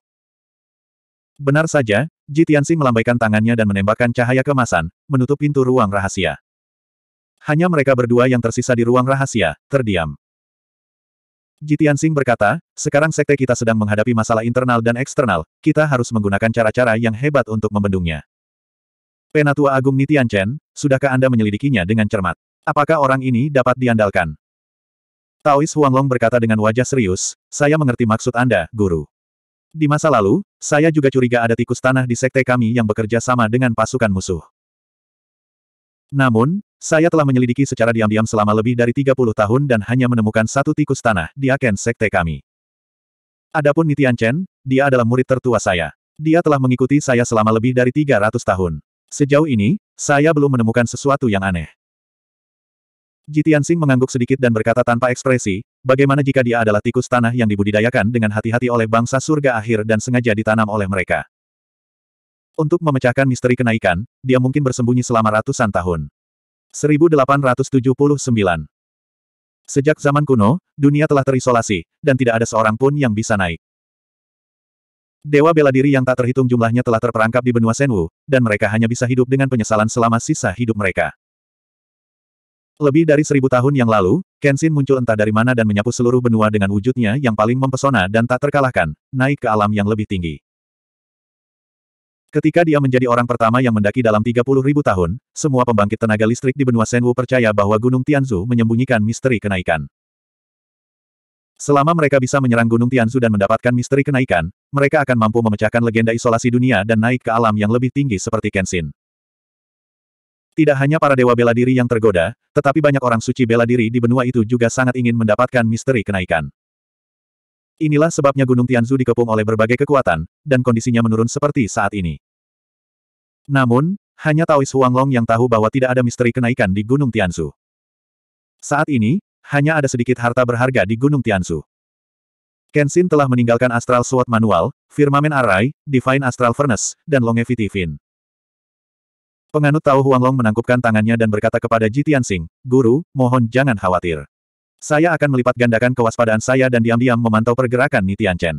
Benar saja, Ji Tianxi melambaikan tangannya dan menembakkan cahaya kemasan, menutup pintu ruang rahasia. Hanya mereka berdua yang tersisa di ruang rahasia, terdiam. Ji Tianxing berkata, sekarang sekte kita sedang menghadapi masalah internal dan eksternal, kita harus menggunakan cara-cara yang hebat untuk membendungnya. Penatua Agung Nitian Chen, sudahkah Anda menyelidikinya dengan cermat? Apakah orang ini dapat diandalkan? Taois Huanglong berkata dengan wajah serius, saya mengerti maksud Anda, guru. Di masa lalu, saya juga curiga ada tikus tanah di sekte kami yang bekerja sama dengan pasukan musuh. Namun, saya telah menyelidiki secara diam-diam selama lebih dari 30 tahun dan hanya menemukan satu tikus tanah di aken sekte kami. Adapun Nitian Chen, dia adalah murid tertua saya. Dia telah mengikuti saya selama lebih dari 300 tahun. Sejauh ini, saya belum menemukan sesuatu yang aneh. Jitian Sing mengangguk sedikit dan berkata tanpa ekspresi, Bagaimana jika dia adalah tikus tanah yang dibudidayakan dengan hati-hati oleh bangsa surga akhir dan sengaja ditanam oleh mereka? Untuk memecahkan misteri kenaikan, dia mungkin bersembunyi selama ratusan tahun. 1879 Sejak zaman kuno, dunia telah terisolasi, dan tidak ada seorang pun yang bisa naik. Dewa bela diri yang tak terhitung jumlahnya telah terperangkap di benua Senwu, dan mereka hanya bisa hidup dengan penyesalan selama sisa hidup mereka. Lebih dari seribu tahun yang lalu, Kenshin muncul entah dari mana dan menyapu seluruh benua dengan wujudnya yang paling mempesona dan tak terkalahkan, naik ke alam yang lebih tinggi. Ketika dia menjadi orang pertama yang mendaki dalam 30 ribu tahun, semua pembangkit tenaga listrik di benua Senwu percaya bahwa Gunung Tianzu menyembunyikan misteri kenaikan. Selama mereka bisa menyerang Gunung Tianzu dan mendapatkan misteri kenaikan, mereka akan mampu memecahkan legenda isolasi dunia dan naik ke alam yang lebih tinggi seperti Kenshin. Tidak hanya para dewa bela diri yang tergoda, tetapi banyak orang suci bela diri di benua itu juga sangat ingin mendapatkan misteri kenaikan. Inilah sebabnya Gunung Tianzu dikepung oleh berbagai kekuatan, dan kondisinya menurun seperti saat ini. Namun, hanya Taois Huanglong yang tahu bahwa tidak ada misteri kenaikan di Gunung Tianzu. Saat ini, hanya ada sedikit harta berharga di Gunung Tianzu. Kenshin telah meninggalkan Astral Sword Manual, Firmamen Array, Divine Astral Furnace, dan Longevity Fin. Penganut Tao Huanglong menangkupkan tangannya dan berkata kepada Ji Tianxing, Guru, mohon jangan khawatir. Saya akan melipat gandakan kewaspadaan saya dan diam-diam memantau pergerakan Nitian Chen.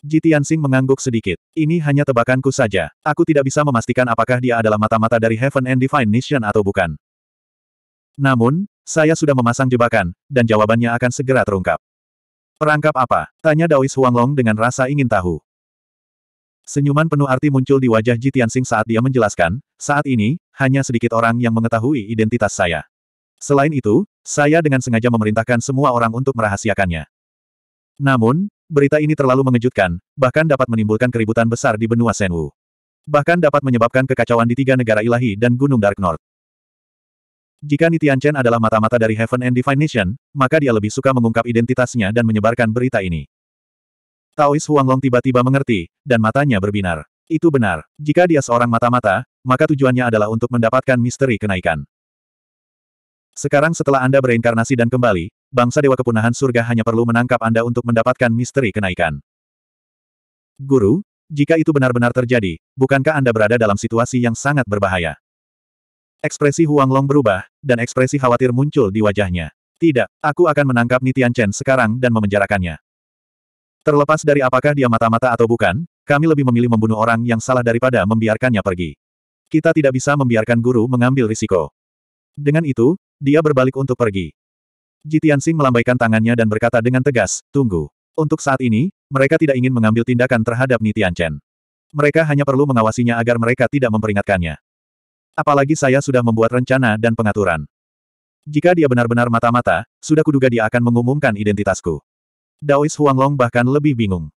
Ji Tianxing mengangguk sedikit. Ini hanya tebakanku saja. Aku tidak bisa memastikan apakah dia adalah mata-mata dari Heaven and Divine Nation atau bukan. Namun, saya sudah memasang jebakan, dan jawabannya akan segera terungkap. Perangkap apa? Tanya Daois Huanglong dengan rasa ingin tahu. Senyuman penuh arti muncul di wajah Ji Tianxing saat dia menjelaskan, saat ini, hanya sedikit orang yang mengetahui identitas saya. Selain itu, saya dengan sengaja memerintahkan semua orang untuk merahasiakannya. Namun, berita ini terlalu mengejutkan, bahkan dapat menimbulkan keributan besar di benua Senwu. Bahkan dapat menyebabkan kekacauan di tiga negara ilahi dan Gunung Dark North. Jika Nitian Chen adalah mata-mata dari Heaven and Divine Nation, maka dia lebih suka mengungkap identitasnya dan menyebarkan berita ini. Taois Huanglong tiba-tiba mengerti, dan matanya berbinar. Itu benar. Jika dia seorang mata-mata, maka tujuannya adalah untuk mendapatkan misteri kenaikan. Sekarang setelah Anda bereinkarnasi dan kembali, bangsa Dewa Kepunahan Surga hanya perlu menangkap Anda untuk mendapatkan misteri kenaikan. Guru, jika itu benar-benar terjadi, bukankah Anda berada dalam situasi yang sangat berbahaya? Ekspresi Huang Long berubah, dan ekspresi khawatir muncul di wajahnya. Tidak, aku akan menangkap Nitian Chen sekarang dan memenjarakannya. Terlepas dari apakah dia mata-mata atau bukan, kami lebih memilih membunuh orang yang salah daripada membiarkannya pergi. Kita tidak bisa membiarkan guru mengambil risiko. Dengan itu, dia berbalik untuk pergi. Jitian Sing melambaikan tangannya dan berkata dengan tegas, tunggu. Untuk saat ini, mereka tidak ingin mengambil tindakan terhadap Nitian Chen. Mereka hanya perlu mengawasinya agar mereka tidak memperingatkannya. Apalagi saya sudah membuat rencana dan pengaturan. Jika dia benar-benar mata-mata, sudah kuduga dia akan mengumumkan identitasku. Daois Huanglong bahkan lebih bingung.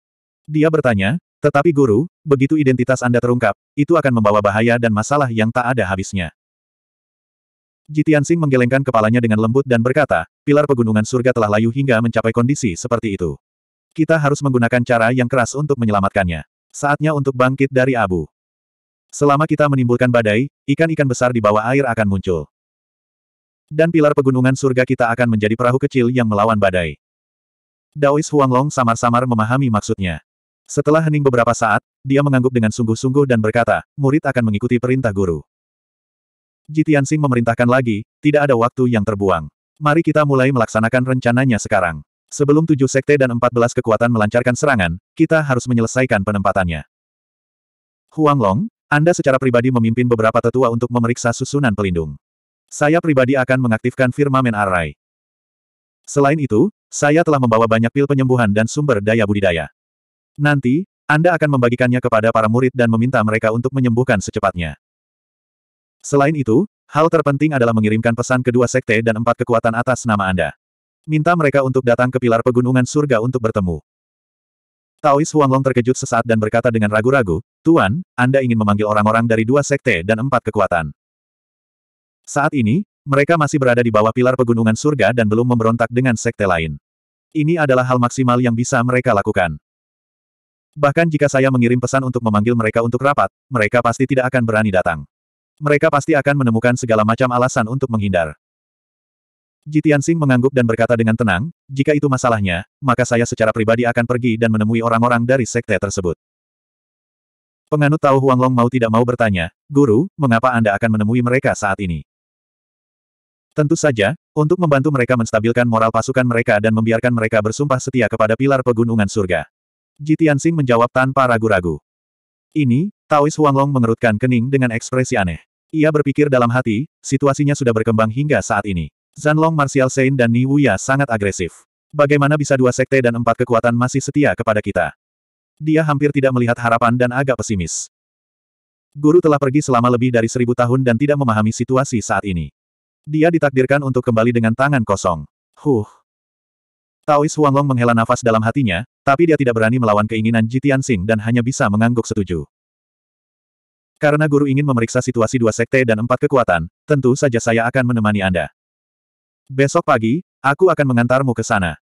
Dia bertanya, tetapi guru, begitu identitas Anda terungkap, itu akan membawa bahaya dan masalah yang tak ada habisnya. Jitiansing menggelengkan kepalanya dengan lembut dan berkata, pilar pegunungan surga telah layu hingga mencapai kondisi seperti itu. Kita harus menggunakan cara yang keras untuk menyelamatkannya. Saatnya untuk bangkit dari abu. Selama kita menimbulkan badai, ikan-ikan besar di bawah air akan muncul. Dan pilar pegunungan surga kita akan menjadi perahu kecil yang melawan badai. Daois Huanglong samar-samar memahami maksudnya. Setelah hening beberapa saat, dia mengangguk dengan sungguh-sungguh dan berkata, murid akan mengikuti perintah guru. Jitian Jitiansing memerintahkan lagi, tidak ada waktu yang terbuang. Mari kita mulai melaksanakan rencananya sekarang. Sebelum tujuh sekte dan empat belas kekuatan melancarkan serangan, kita harus menyelesaikan penempatannya. Huang Long, Anda secara pribadi memimpin beberapa tetua untuk memeriksa susunan pelindung. Saya pribadi akan mengaktifkan firmamen Arai. Selain itu, saya telah membawa banyak pil penyembuhan dan sumber daya budidaya. Nanti, Anda akan membagikannya kepada para murid dan meminta mereka untuk menyembuhkan secepatnya. Selain itu, hal terpenting adalah mengirimkan pesan kedua sekte dan empat kekuatan atas nama Anda. Minta mereka untuk datang ke pilar pegunungan surga untuk bertemu. Taois Huanglong terkejut sesaat dan berkata dengan ragu-ragu, Tuan, Anda ingin memanggil orang-orang dari dua sekte dan empat kekuatan. Saat ini, mereka masih berada di bawah pilar pegunungan surga dan belum memberontak dengan sekte lain. Ini adalah hal maksimal yang bisa mereka lakukan. Bahkan jika saya mengirim pesan untuk memanggil mereka untuk rapat, mereka pasti tidak akan berani datang. Mereka pasti akan menemukan segala macam alasan untuk menghindar. Jitian Sing mengangguk dan berkata dengan tenang, jika itu masalahnya, maka saya secara pribadi akan pergi dan menemui orang-orang dari sekte tersebut. Penganut tahu Huanglong mau tidak mau bertanya, Guru, mengapa Anda akan menemui mereka saat ini? Tentu saja, untuk membantu mereka menstabilkan moral pasukan mereka dan membiarkan mereka bersumpah setia kepada pilar pegunungan surga. Jitiansing menjawab tanpa ragu-ragu. Ini, Taois Huanglong mengerutkan kening dengan ekspresi aneh. Ia berpikir dalam hati, situasinya sudah berkembang hingga saat ini. Zanlong Martial Sein dan Ni Wuya sangat agresif. Bagaimana bisa dua sekte dan empat kekuatan masih setia kepada kita? Dia hampir tidak melihat harapan dan agak pesimis. Guru telah pergi selama lebih dari seribu tahun dan tidak memahami situasi saat ini. Dia ditakdirkan untuk kembali dengan tangan kosong. Huh. Taois Huanglong menghela nafas dalam hatinya, tapi dia tidak berani melawan keinginan Jitian Sing dan hanya bisa mengangguk setuju. Karena guru ingin memeriksa situasi dua sekte dan empat kekuatan, tentu saja saya akan menemani Anda. Besok pagi, aku akan mengantarmu ke sana.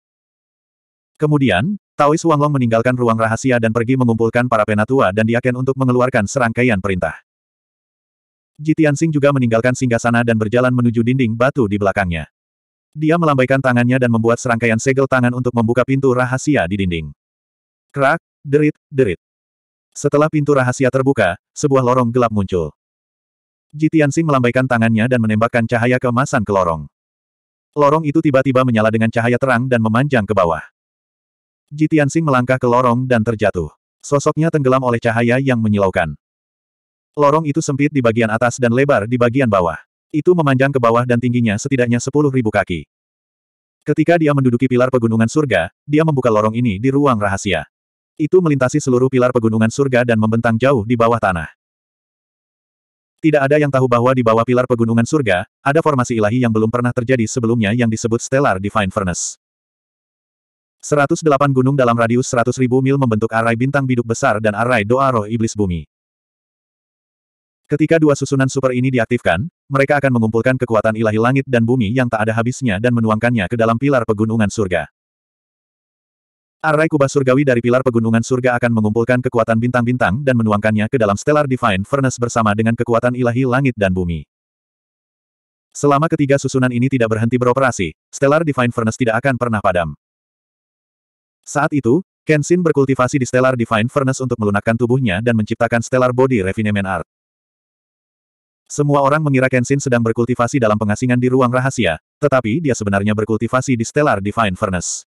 Kemudian, Taois Huanglong meninggalkan ruang rahasia dan pergi mengumpulkan para penatua dan diaken untuk mengeluarkan serangkaian perintah. Jitian Sing juga meninggalkan singgasana dan berjalan menuju dinding batu di belakangnya. Dia melambaikan tangannya dan membuat serangkaian segel tangan untuk membuka pintu rahasia di dinding. Krak, derit, derit. Setelah pintu rahasia terbuka, sebuah lorong gelap muncul. Jitian Sing melambaikan tangannya dan menembakkan cahaya kemasan ke lorong. Lorong itu tiba-tiba menyala dengan cahaya terang dan memanjang ke bawah. Jitian Sing melangkah ke lorong dan terjatuh. Sosoknya tenggelam oleh cahaya yang menyilaukan. Lorong itu sempit di bagian atas dan lebar di bagian bawah. Itu memanjang ke bawah dan tingginya setidaknya sepuluh ribu kaki. Ketika dia menduduki pilar pegunungan surga, dia membuka lorong ini di ruang rahasia. Itu melintasi seluruh pilar pegunungan surga dan membentang jauh di bawah tanah. Tidak ada yang tahu bahwa di bawah pilar pegunungan surga, ada formasi ilahi yang belum pernah terjadi sebelumnya yang disebut Stellar Divine Furnace. 108 gunung dalam radius 100.000 mil membentuk arai bintang biduk besar dan arai doa roh iblis bumi. Ketika dua susunan super ini diaktifkan, mereka akan mengumpulkan kekuatan ilahi langit dan bumi yang tak ada habisnya dan menuangkannya ke dalam pilar pegunungan surga. Arai kubah surgawi dari pilar pegunungan surga akan mengumpulkan kekuatan bintang-bintang dan menuangkannya ke dalam stellar divine furnace bersama dengan kekuatan ilahi langit dan bumi. Selama ketiga susunan ini tidak berhenti beroperasi, stellar divine furnace tidak akan pernah padam. Saat itu, Kenshin berkultivasi di Stellar Divine Furnace untuk melunakkan tubuhnya dan menciptakan Stellar Body Refinement Art. Semua orang mengira Kenshin sedang berkultivasi dalam pengasingan di ruang rahasia, tetapi dia sebenarnya berkultivasi di Stellar Divine Furnace.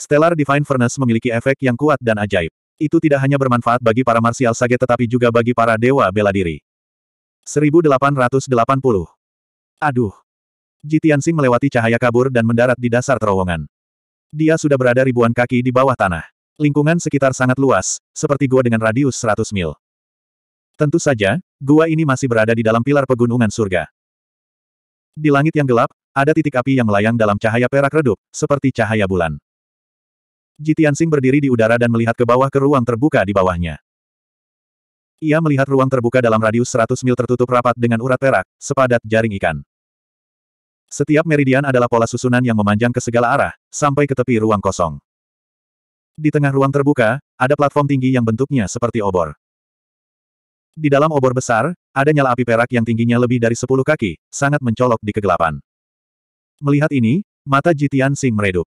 Stellar Divine Furnace memiliki efek yang kuat dan ajaib. Itu tidak hanya bermanfaat bagi para martial sage tetapi juga bagi para dewa bela diri. 1880. Aduh. Jitiansing melewati cahaya kabur dan mendarat di dasar terowongan. Dia sudah berada ribuan kaki di bawah tanah. Lingkungan sekitar sangat luas, seperti gua dengan radius 100 mil. Tentu saja, gua ini masih berada di dalam pilar pegunungan surga. Di langit yang gelap, ada titik api yang melayang dalam cahaya perak redup, seperti cahaya bulan. Jitiansing berdiri di udara dan melihat ke bawah ke ruang terbuka di bawahnya. Ia melihat ruang terbuka dalam radius 100 mil tertutup rapat dengan urat perak, sepadat jaring ikan. Setiap meridian adalah pola susunan yang memanjang ke segala arah, sampai ke tepi ruang kosong. Di tengah ruang terbuka, ada platform tinggi yang bentuknya seperti obor. Di dalam obor besar, ada nyala api perak yang tingginya lebih dari sepuluh kaki, sangat mencolok di kegelapan. Melihat ini, mata Jitian Sing meredup.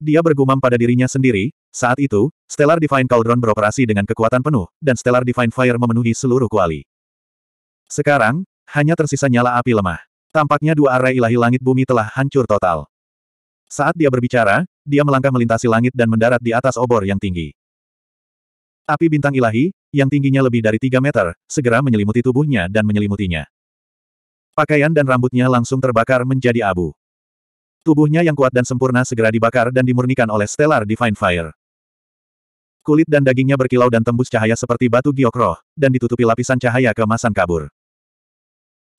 Dia bergumam pada dirinya sendiri, saat itu, Stellar Divine Cauldron beroperasi dengan kekuatan penuh, dan Stellar Divine Fire memenuhi seluruh kuali. Sekarang, hanya tersisa nyala api lemah. Tampaknya dua arah ilahi langit bumi telah hancur total. Saat dia berbicara, dia melangkah melintasi langit dan mendarat di atas obor yang tinggi. Api bintang ilahi, yang tingginya lebih dari tiga meter, segera menyelimuti tubuhnya dan menyelimutinya. Pakaian dan rambutnya langsung terbakar menjadi abu. Tubuhnya yang kuat dan sempurna segera dibakar dan dimurnikan oleh Stellar Divine Fire. Kulit dan dagingnya berkilau dan tembus cahaya seperti batu giok dan ditutupi lapisan cahaya kemasan kabur.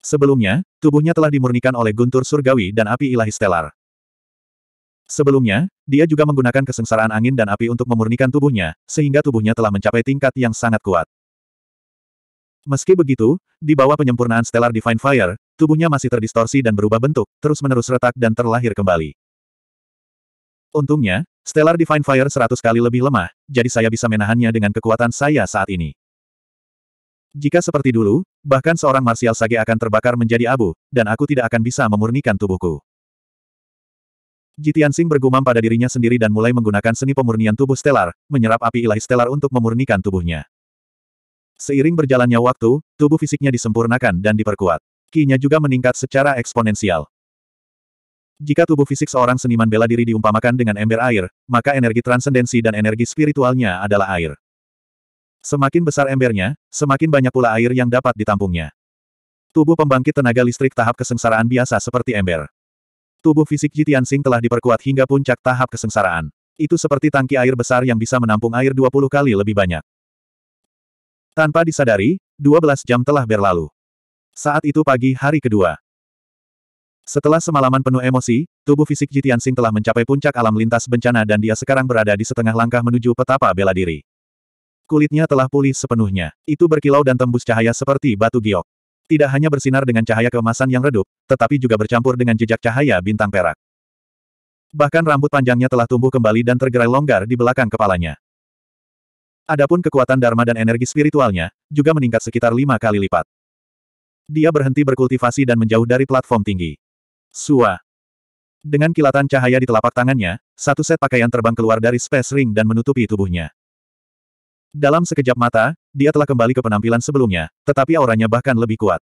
Sebelumnya, tubuhnya telah dimurnikan oleh guntur surgawi dan api ilahi Stellar. Sebelumnya, dia juga menggunakan kesengsaraan angin dan api untuk memurnikan tubuhnya, sehingga tubuhnya telah mencapai tingkat yang sangat kuat. Meski begitu, di bawah penyempurnaan Stellar Divine Fire, tubuhnya masih terdistorsi dan berubah bentuk, terus-menerus retak dan terlahir kembali. Untungnya, Stellar Divine Fire 100 kali lebih lemah, jadi saya bisa menahannya dengan kekuatan saya saat ini. Jika seperti dulu, bahkan seorang marsial sage akan terbakar menjadi abu, dan aku tidak akan bisa memurnikan tubuhku. Jitian Sing bergumam pada dirinya sendiri dan mulai menggunakan seni pemurnian tubuh stelar, menyerap api ilahi stelar untuk memurnikan tubuhnya. Seiring berjalannya waktu, tubuh fisiknya disempurnakan dan diperkuat. Ki-nya juga meningkat secara eksponensial. Jika tubuh fisik seorang seniman bela diri diumpamakan dengan ember air, maka energi transendensi dan energi spiritualnya adalah air. Semakin besar embernya, semakin banyak pula air yang dapat ditampungnya. Tubuh pembangkit tenaga listrik tahap kesengsaraan biasa seperti ember. Tubuh fisik Ji Tianxing telah diperkuat hingga puncak tahap kesengsaraan. Itu seperti tangki air besar yang bisa menampung air 20 kali lebih banyak. Tanpa disadari, 12 jam telah berlalu. Saat itu pagi hari kedua. Setelah semalaman penuh emosi, tubuh fisik Ji Tianxing telah mencapai puncak alam lintas bencana dan dia sekarang berada di setengah langkah menuju petapa bela diri. Kulitnya telah pulih sepenuhnya. Itu berkilau dan tembus cahaya seperti batu giok. Tidak hanya bersinar dengan cahaya keemasan yang redup, tetapi juga bercampur dengan jejak cahaya bintang perak. Bahkan rambut panjangnya telah tumbuh kembali dan tergerai longgar di belakang kepalanya. Adapun kekuatan Dharma dan energi spiritualnya, juga meningkat sekitar lima kali lipat. Dia berhenti berkultivasi dan menjauh dari platform tinggi. Sua. Dengan kilatan cahaya di telapak tangannya, satu set pakaian terbang keluar dari space ring dan menutupi tubuhnya. Dalam sekejap mata, dia telah kembali ke penampilan sebelumnya, tetapi auranya bahkan lebih kuat.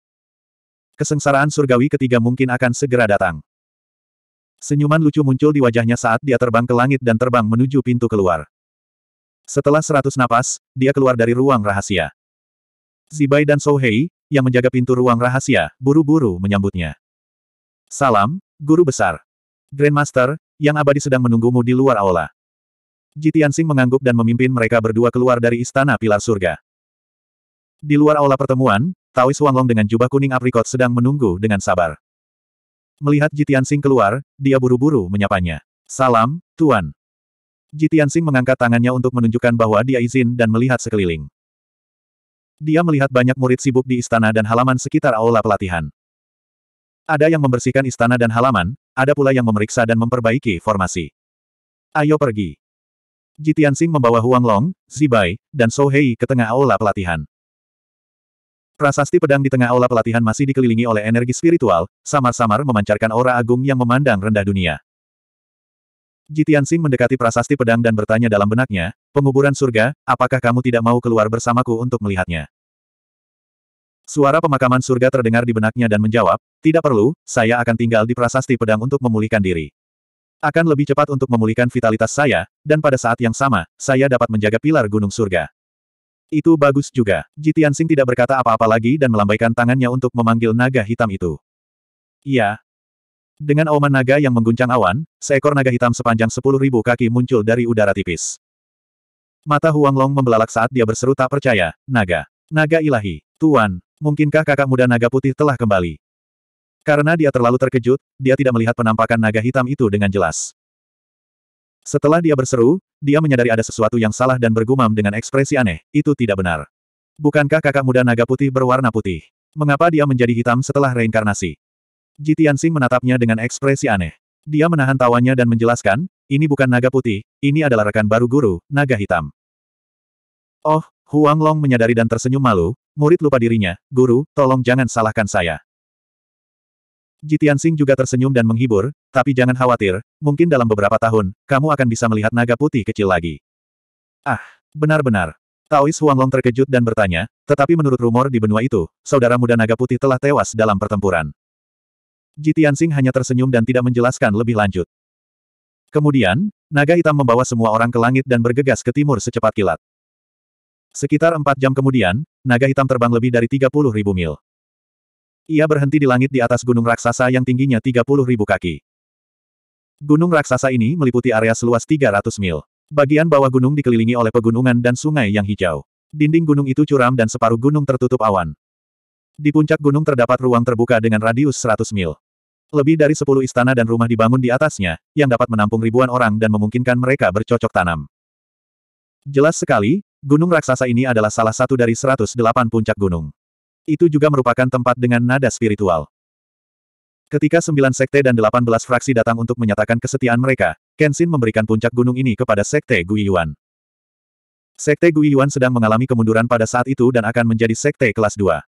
Kesengsaraan surgawi ketiga mungkin akan segera datang. Senyuman lucu muncul di wajahnya saat dia terbang ke langit dan terbang menuju pintu keluar. Setelah seratus napas, dia keluar dari ruang rahasia. Zibai dan Sohei, yang menjaga pintu ruang rahasia, buru-buru menyambutnya. Salam, Guru Besar. Grandmaster, yang abadi sedang menunggumu di luar aula. Ji Tianxing mengangguk dan memimpin mereka berdua keluar dari istana pilar surga. Di luar aula pertemuan, Taois Wanglong dengan jubah kuning aprikot sedang menunggu dengan sabar. Melihat Ji Tianxing keluar, dia buru-buru menyapanya. Salam, Tuan. Ji Tianxing mengangkat tangannya untuk menunjukkan bahwa dia izin dan melihat sekeliling. Dia melihat banyak murid sibuk di istana dan halaman sekitar aula pelatihan. Ada yang membersihkan istana dan halaman, ada pula yang memeriksa dan memperbaiki formasi. Ayo pergi. Ji Tianxing membawa Huang Long, Zibai, dan Sou Hei ke tengah aula pelatihan. Prasasti pedang di tengah aula pelatihan masih dikelilingi oleh energi spiritual, samar-samar memancarkan aura agung yang memandang rendah dunia. Ji Tianxing mendekati prasasti pedang dan bertanya dalam benaknya, penguburan surga, apakah kamu tidak mau keluar bersamaku untuk melihatnya? Suara pemakaman surga terdengar di benaknya dan menjawab, tidak perlu, saya akan tinggal di prasasti pedang untuk memulihkan diri akan lebih cepat untuk memulihkan vitalitas saya, dan pada saat yang sama, saya dapat menjaga pilar gunung surga. Itu bagus juga. Jitian Sing tidak berkata apa-apa lagi dan melambaikan tangannya untuk memanggil naga hitam itu. Iya. Dengan auman naga yang mengguncang awan, seekor naga hitam sepanjang sepuluh ribu kaki muncul dari udara tipis. Mata Huang Long membelalak saat dia berseru tak percaya, naga. Naga ilahi, Tuan, mungkinkah kakak muda naga putih telah kembali? Karena dia terlalu terkejut, dia tidak melihat penampakan naga hitam itu dengan jelas. Setelah dia berseru, dia menyadari ada sesuatu yang salah dan bergumam dengan ekspresi aneh, itu tidak benar. Bukankah kakak muda naga putih berwarna putih? Mengapa dia menjadi hitam setelah reinkarnasi? Ji Tianxing menatapnya dengan ekspresi aneh. Dia menahan tawanya dan menjelaskan, ini bukan naga putih, ini adalah rekan baru guru, naga hitam. Oh, Huang Long menyadari dan tersenyum malu, murid lupa dirinya, guru, tolong jangan salahkan saya. Tianxing juga tersenyum dan menghibur, tapi jangan khawatir, mungkin dalam beberapa tahun, kamu akan bisa melihat naga putih kecil lagi. Ah, benar-benar. Taois Huanglong terkejut dan bertanya, tetapi menurut rumor di benua itu, saudara muda naga putih telah tewas dalam pertempuran. Tianxing hanya tersenyum dan tidak menjelaskan lebih lanjut. Kemudian, naga hitam membawa semua orang ke langit dan bergegas ke timur secepat kilat. Sekitar empat jam kemudian, naga hitam terbang lebih dari 30 ribu mil. Ia berhenti di langit di atas gunung raksasa yang tingginya 30.000 kaki. Gunung raksasa ini meliputi area seluas 300 mil. Bagian bawah gunung dikelilingi oleh pegunungan dan sungai yang hijau. Dinding gunung itu curam dan separuh gunung tertutup awan. Di puncak gunung terdapat ruang terbuka dengan radius 100 mil. Lebih dari 10 istana dan rumah dibangun di atasnya, yang dapat menampung ribuan orang dan memungkinkan mereka bercocok tanam. Jelas sekali, gunung raksasa ini adalah salah satu dari 108 puncak gunung. Itu juga merupakan tempat dengan nada spiritual. Ketika sembilan sekte dan delapan belas fraksi datang untuk menyatakan kesetiaan mereka, Kenshin memberikan puncak gunung ini kepada sekte Gui Sekte Gui sedang mengalami kemunduran pada saat itu dan akan menjadi sekte kelas Dua.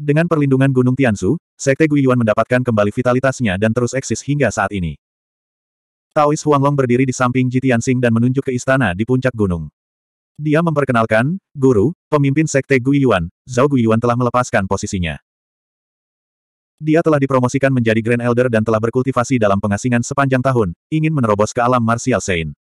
Dengan perlindungan Gunung Tianzu, Sekte Gui mendapatkan kembali vitalitasnya dan terus eksis hingga saat ini. Taois Huanglong berdiri di samping Ji Tianxing dan menunjuk ke istana di puncak gunung. Dia memperkenalkan, guru, pemimpin sekte Guiyuan, Zhao Guiyuan telah melepaskan posisinya. Dia telah dipromosikan menjadi Grand Elder dan telah berkultivasi dalam pengasingan sepanjang tahun, ingin menerobos ke alam Martial Saint.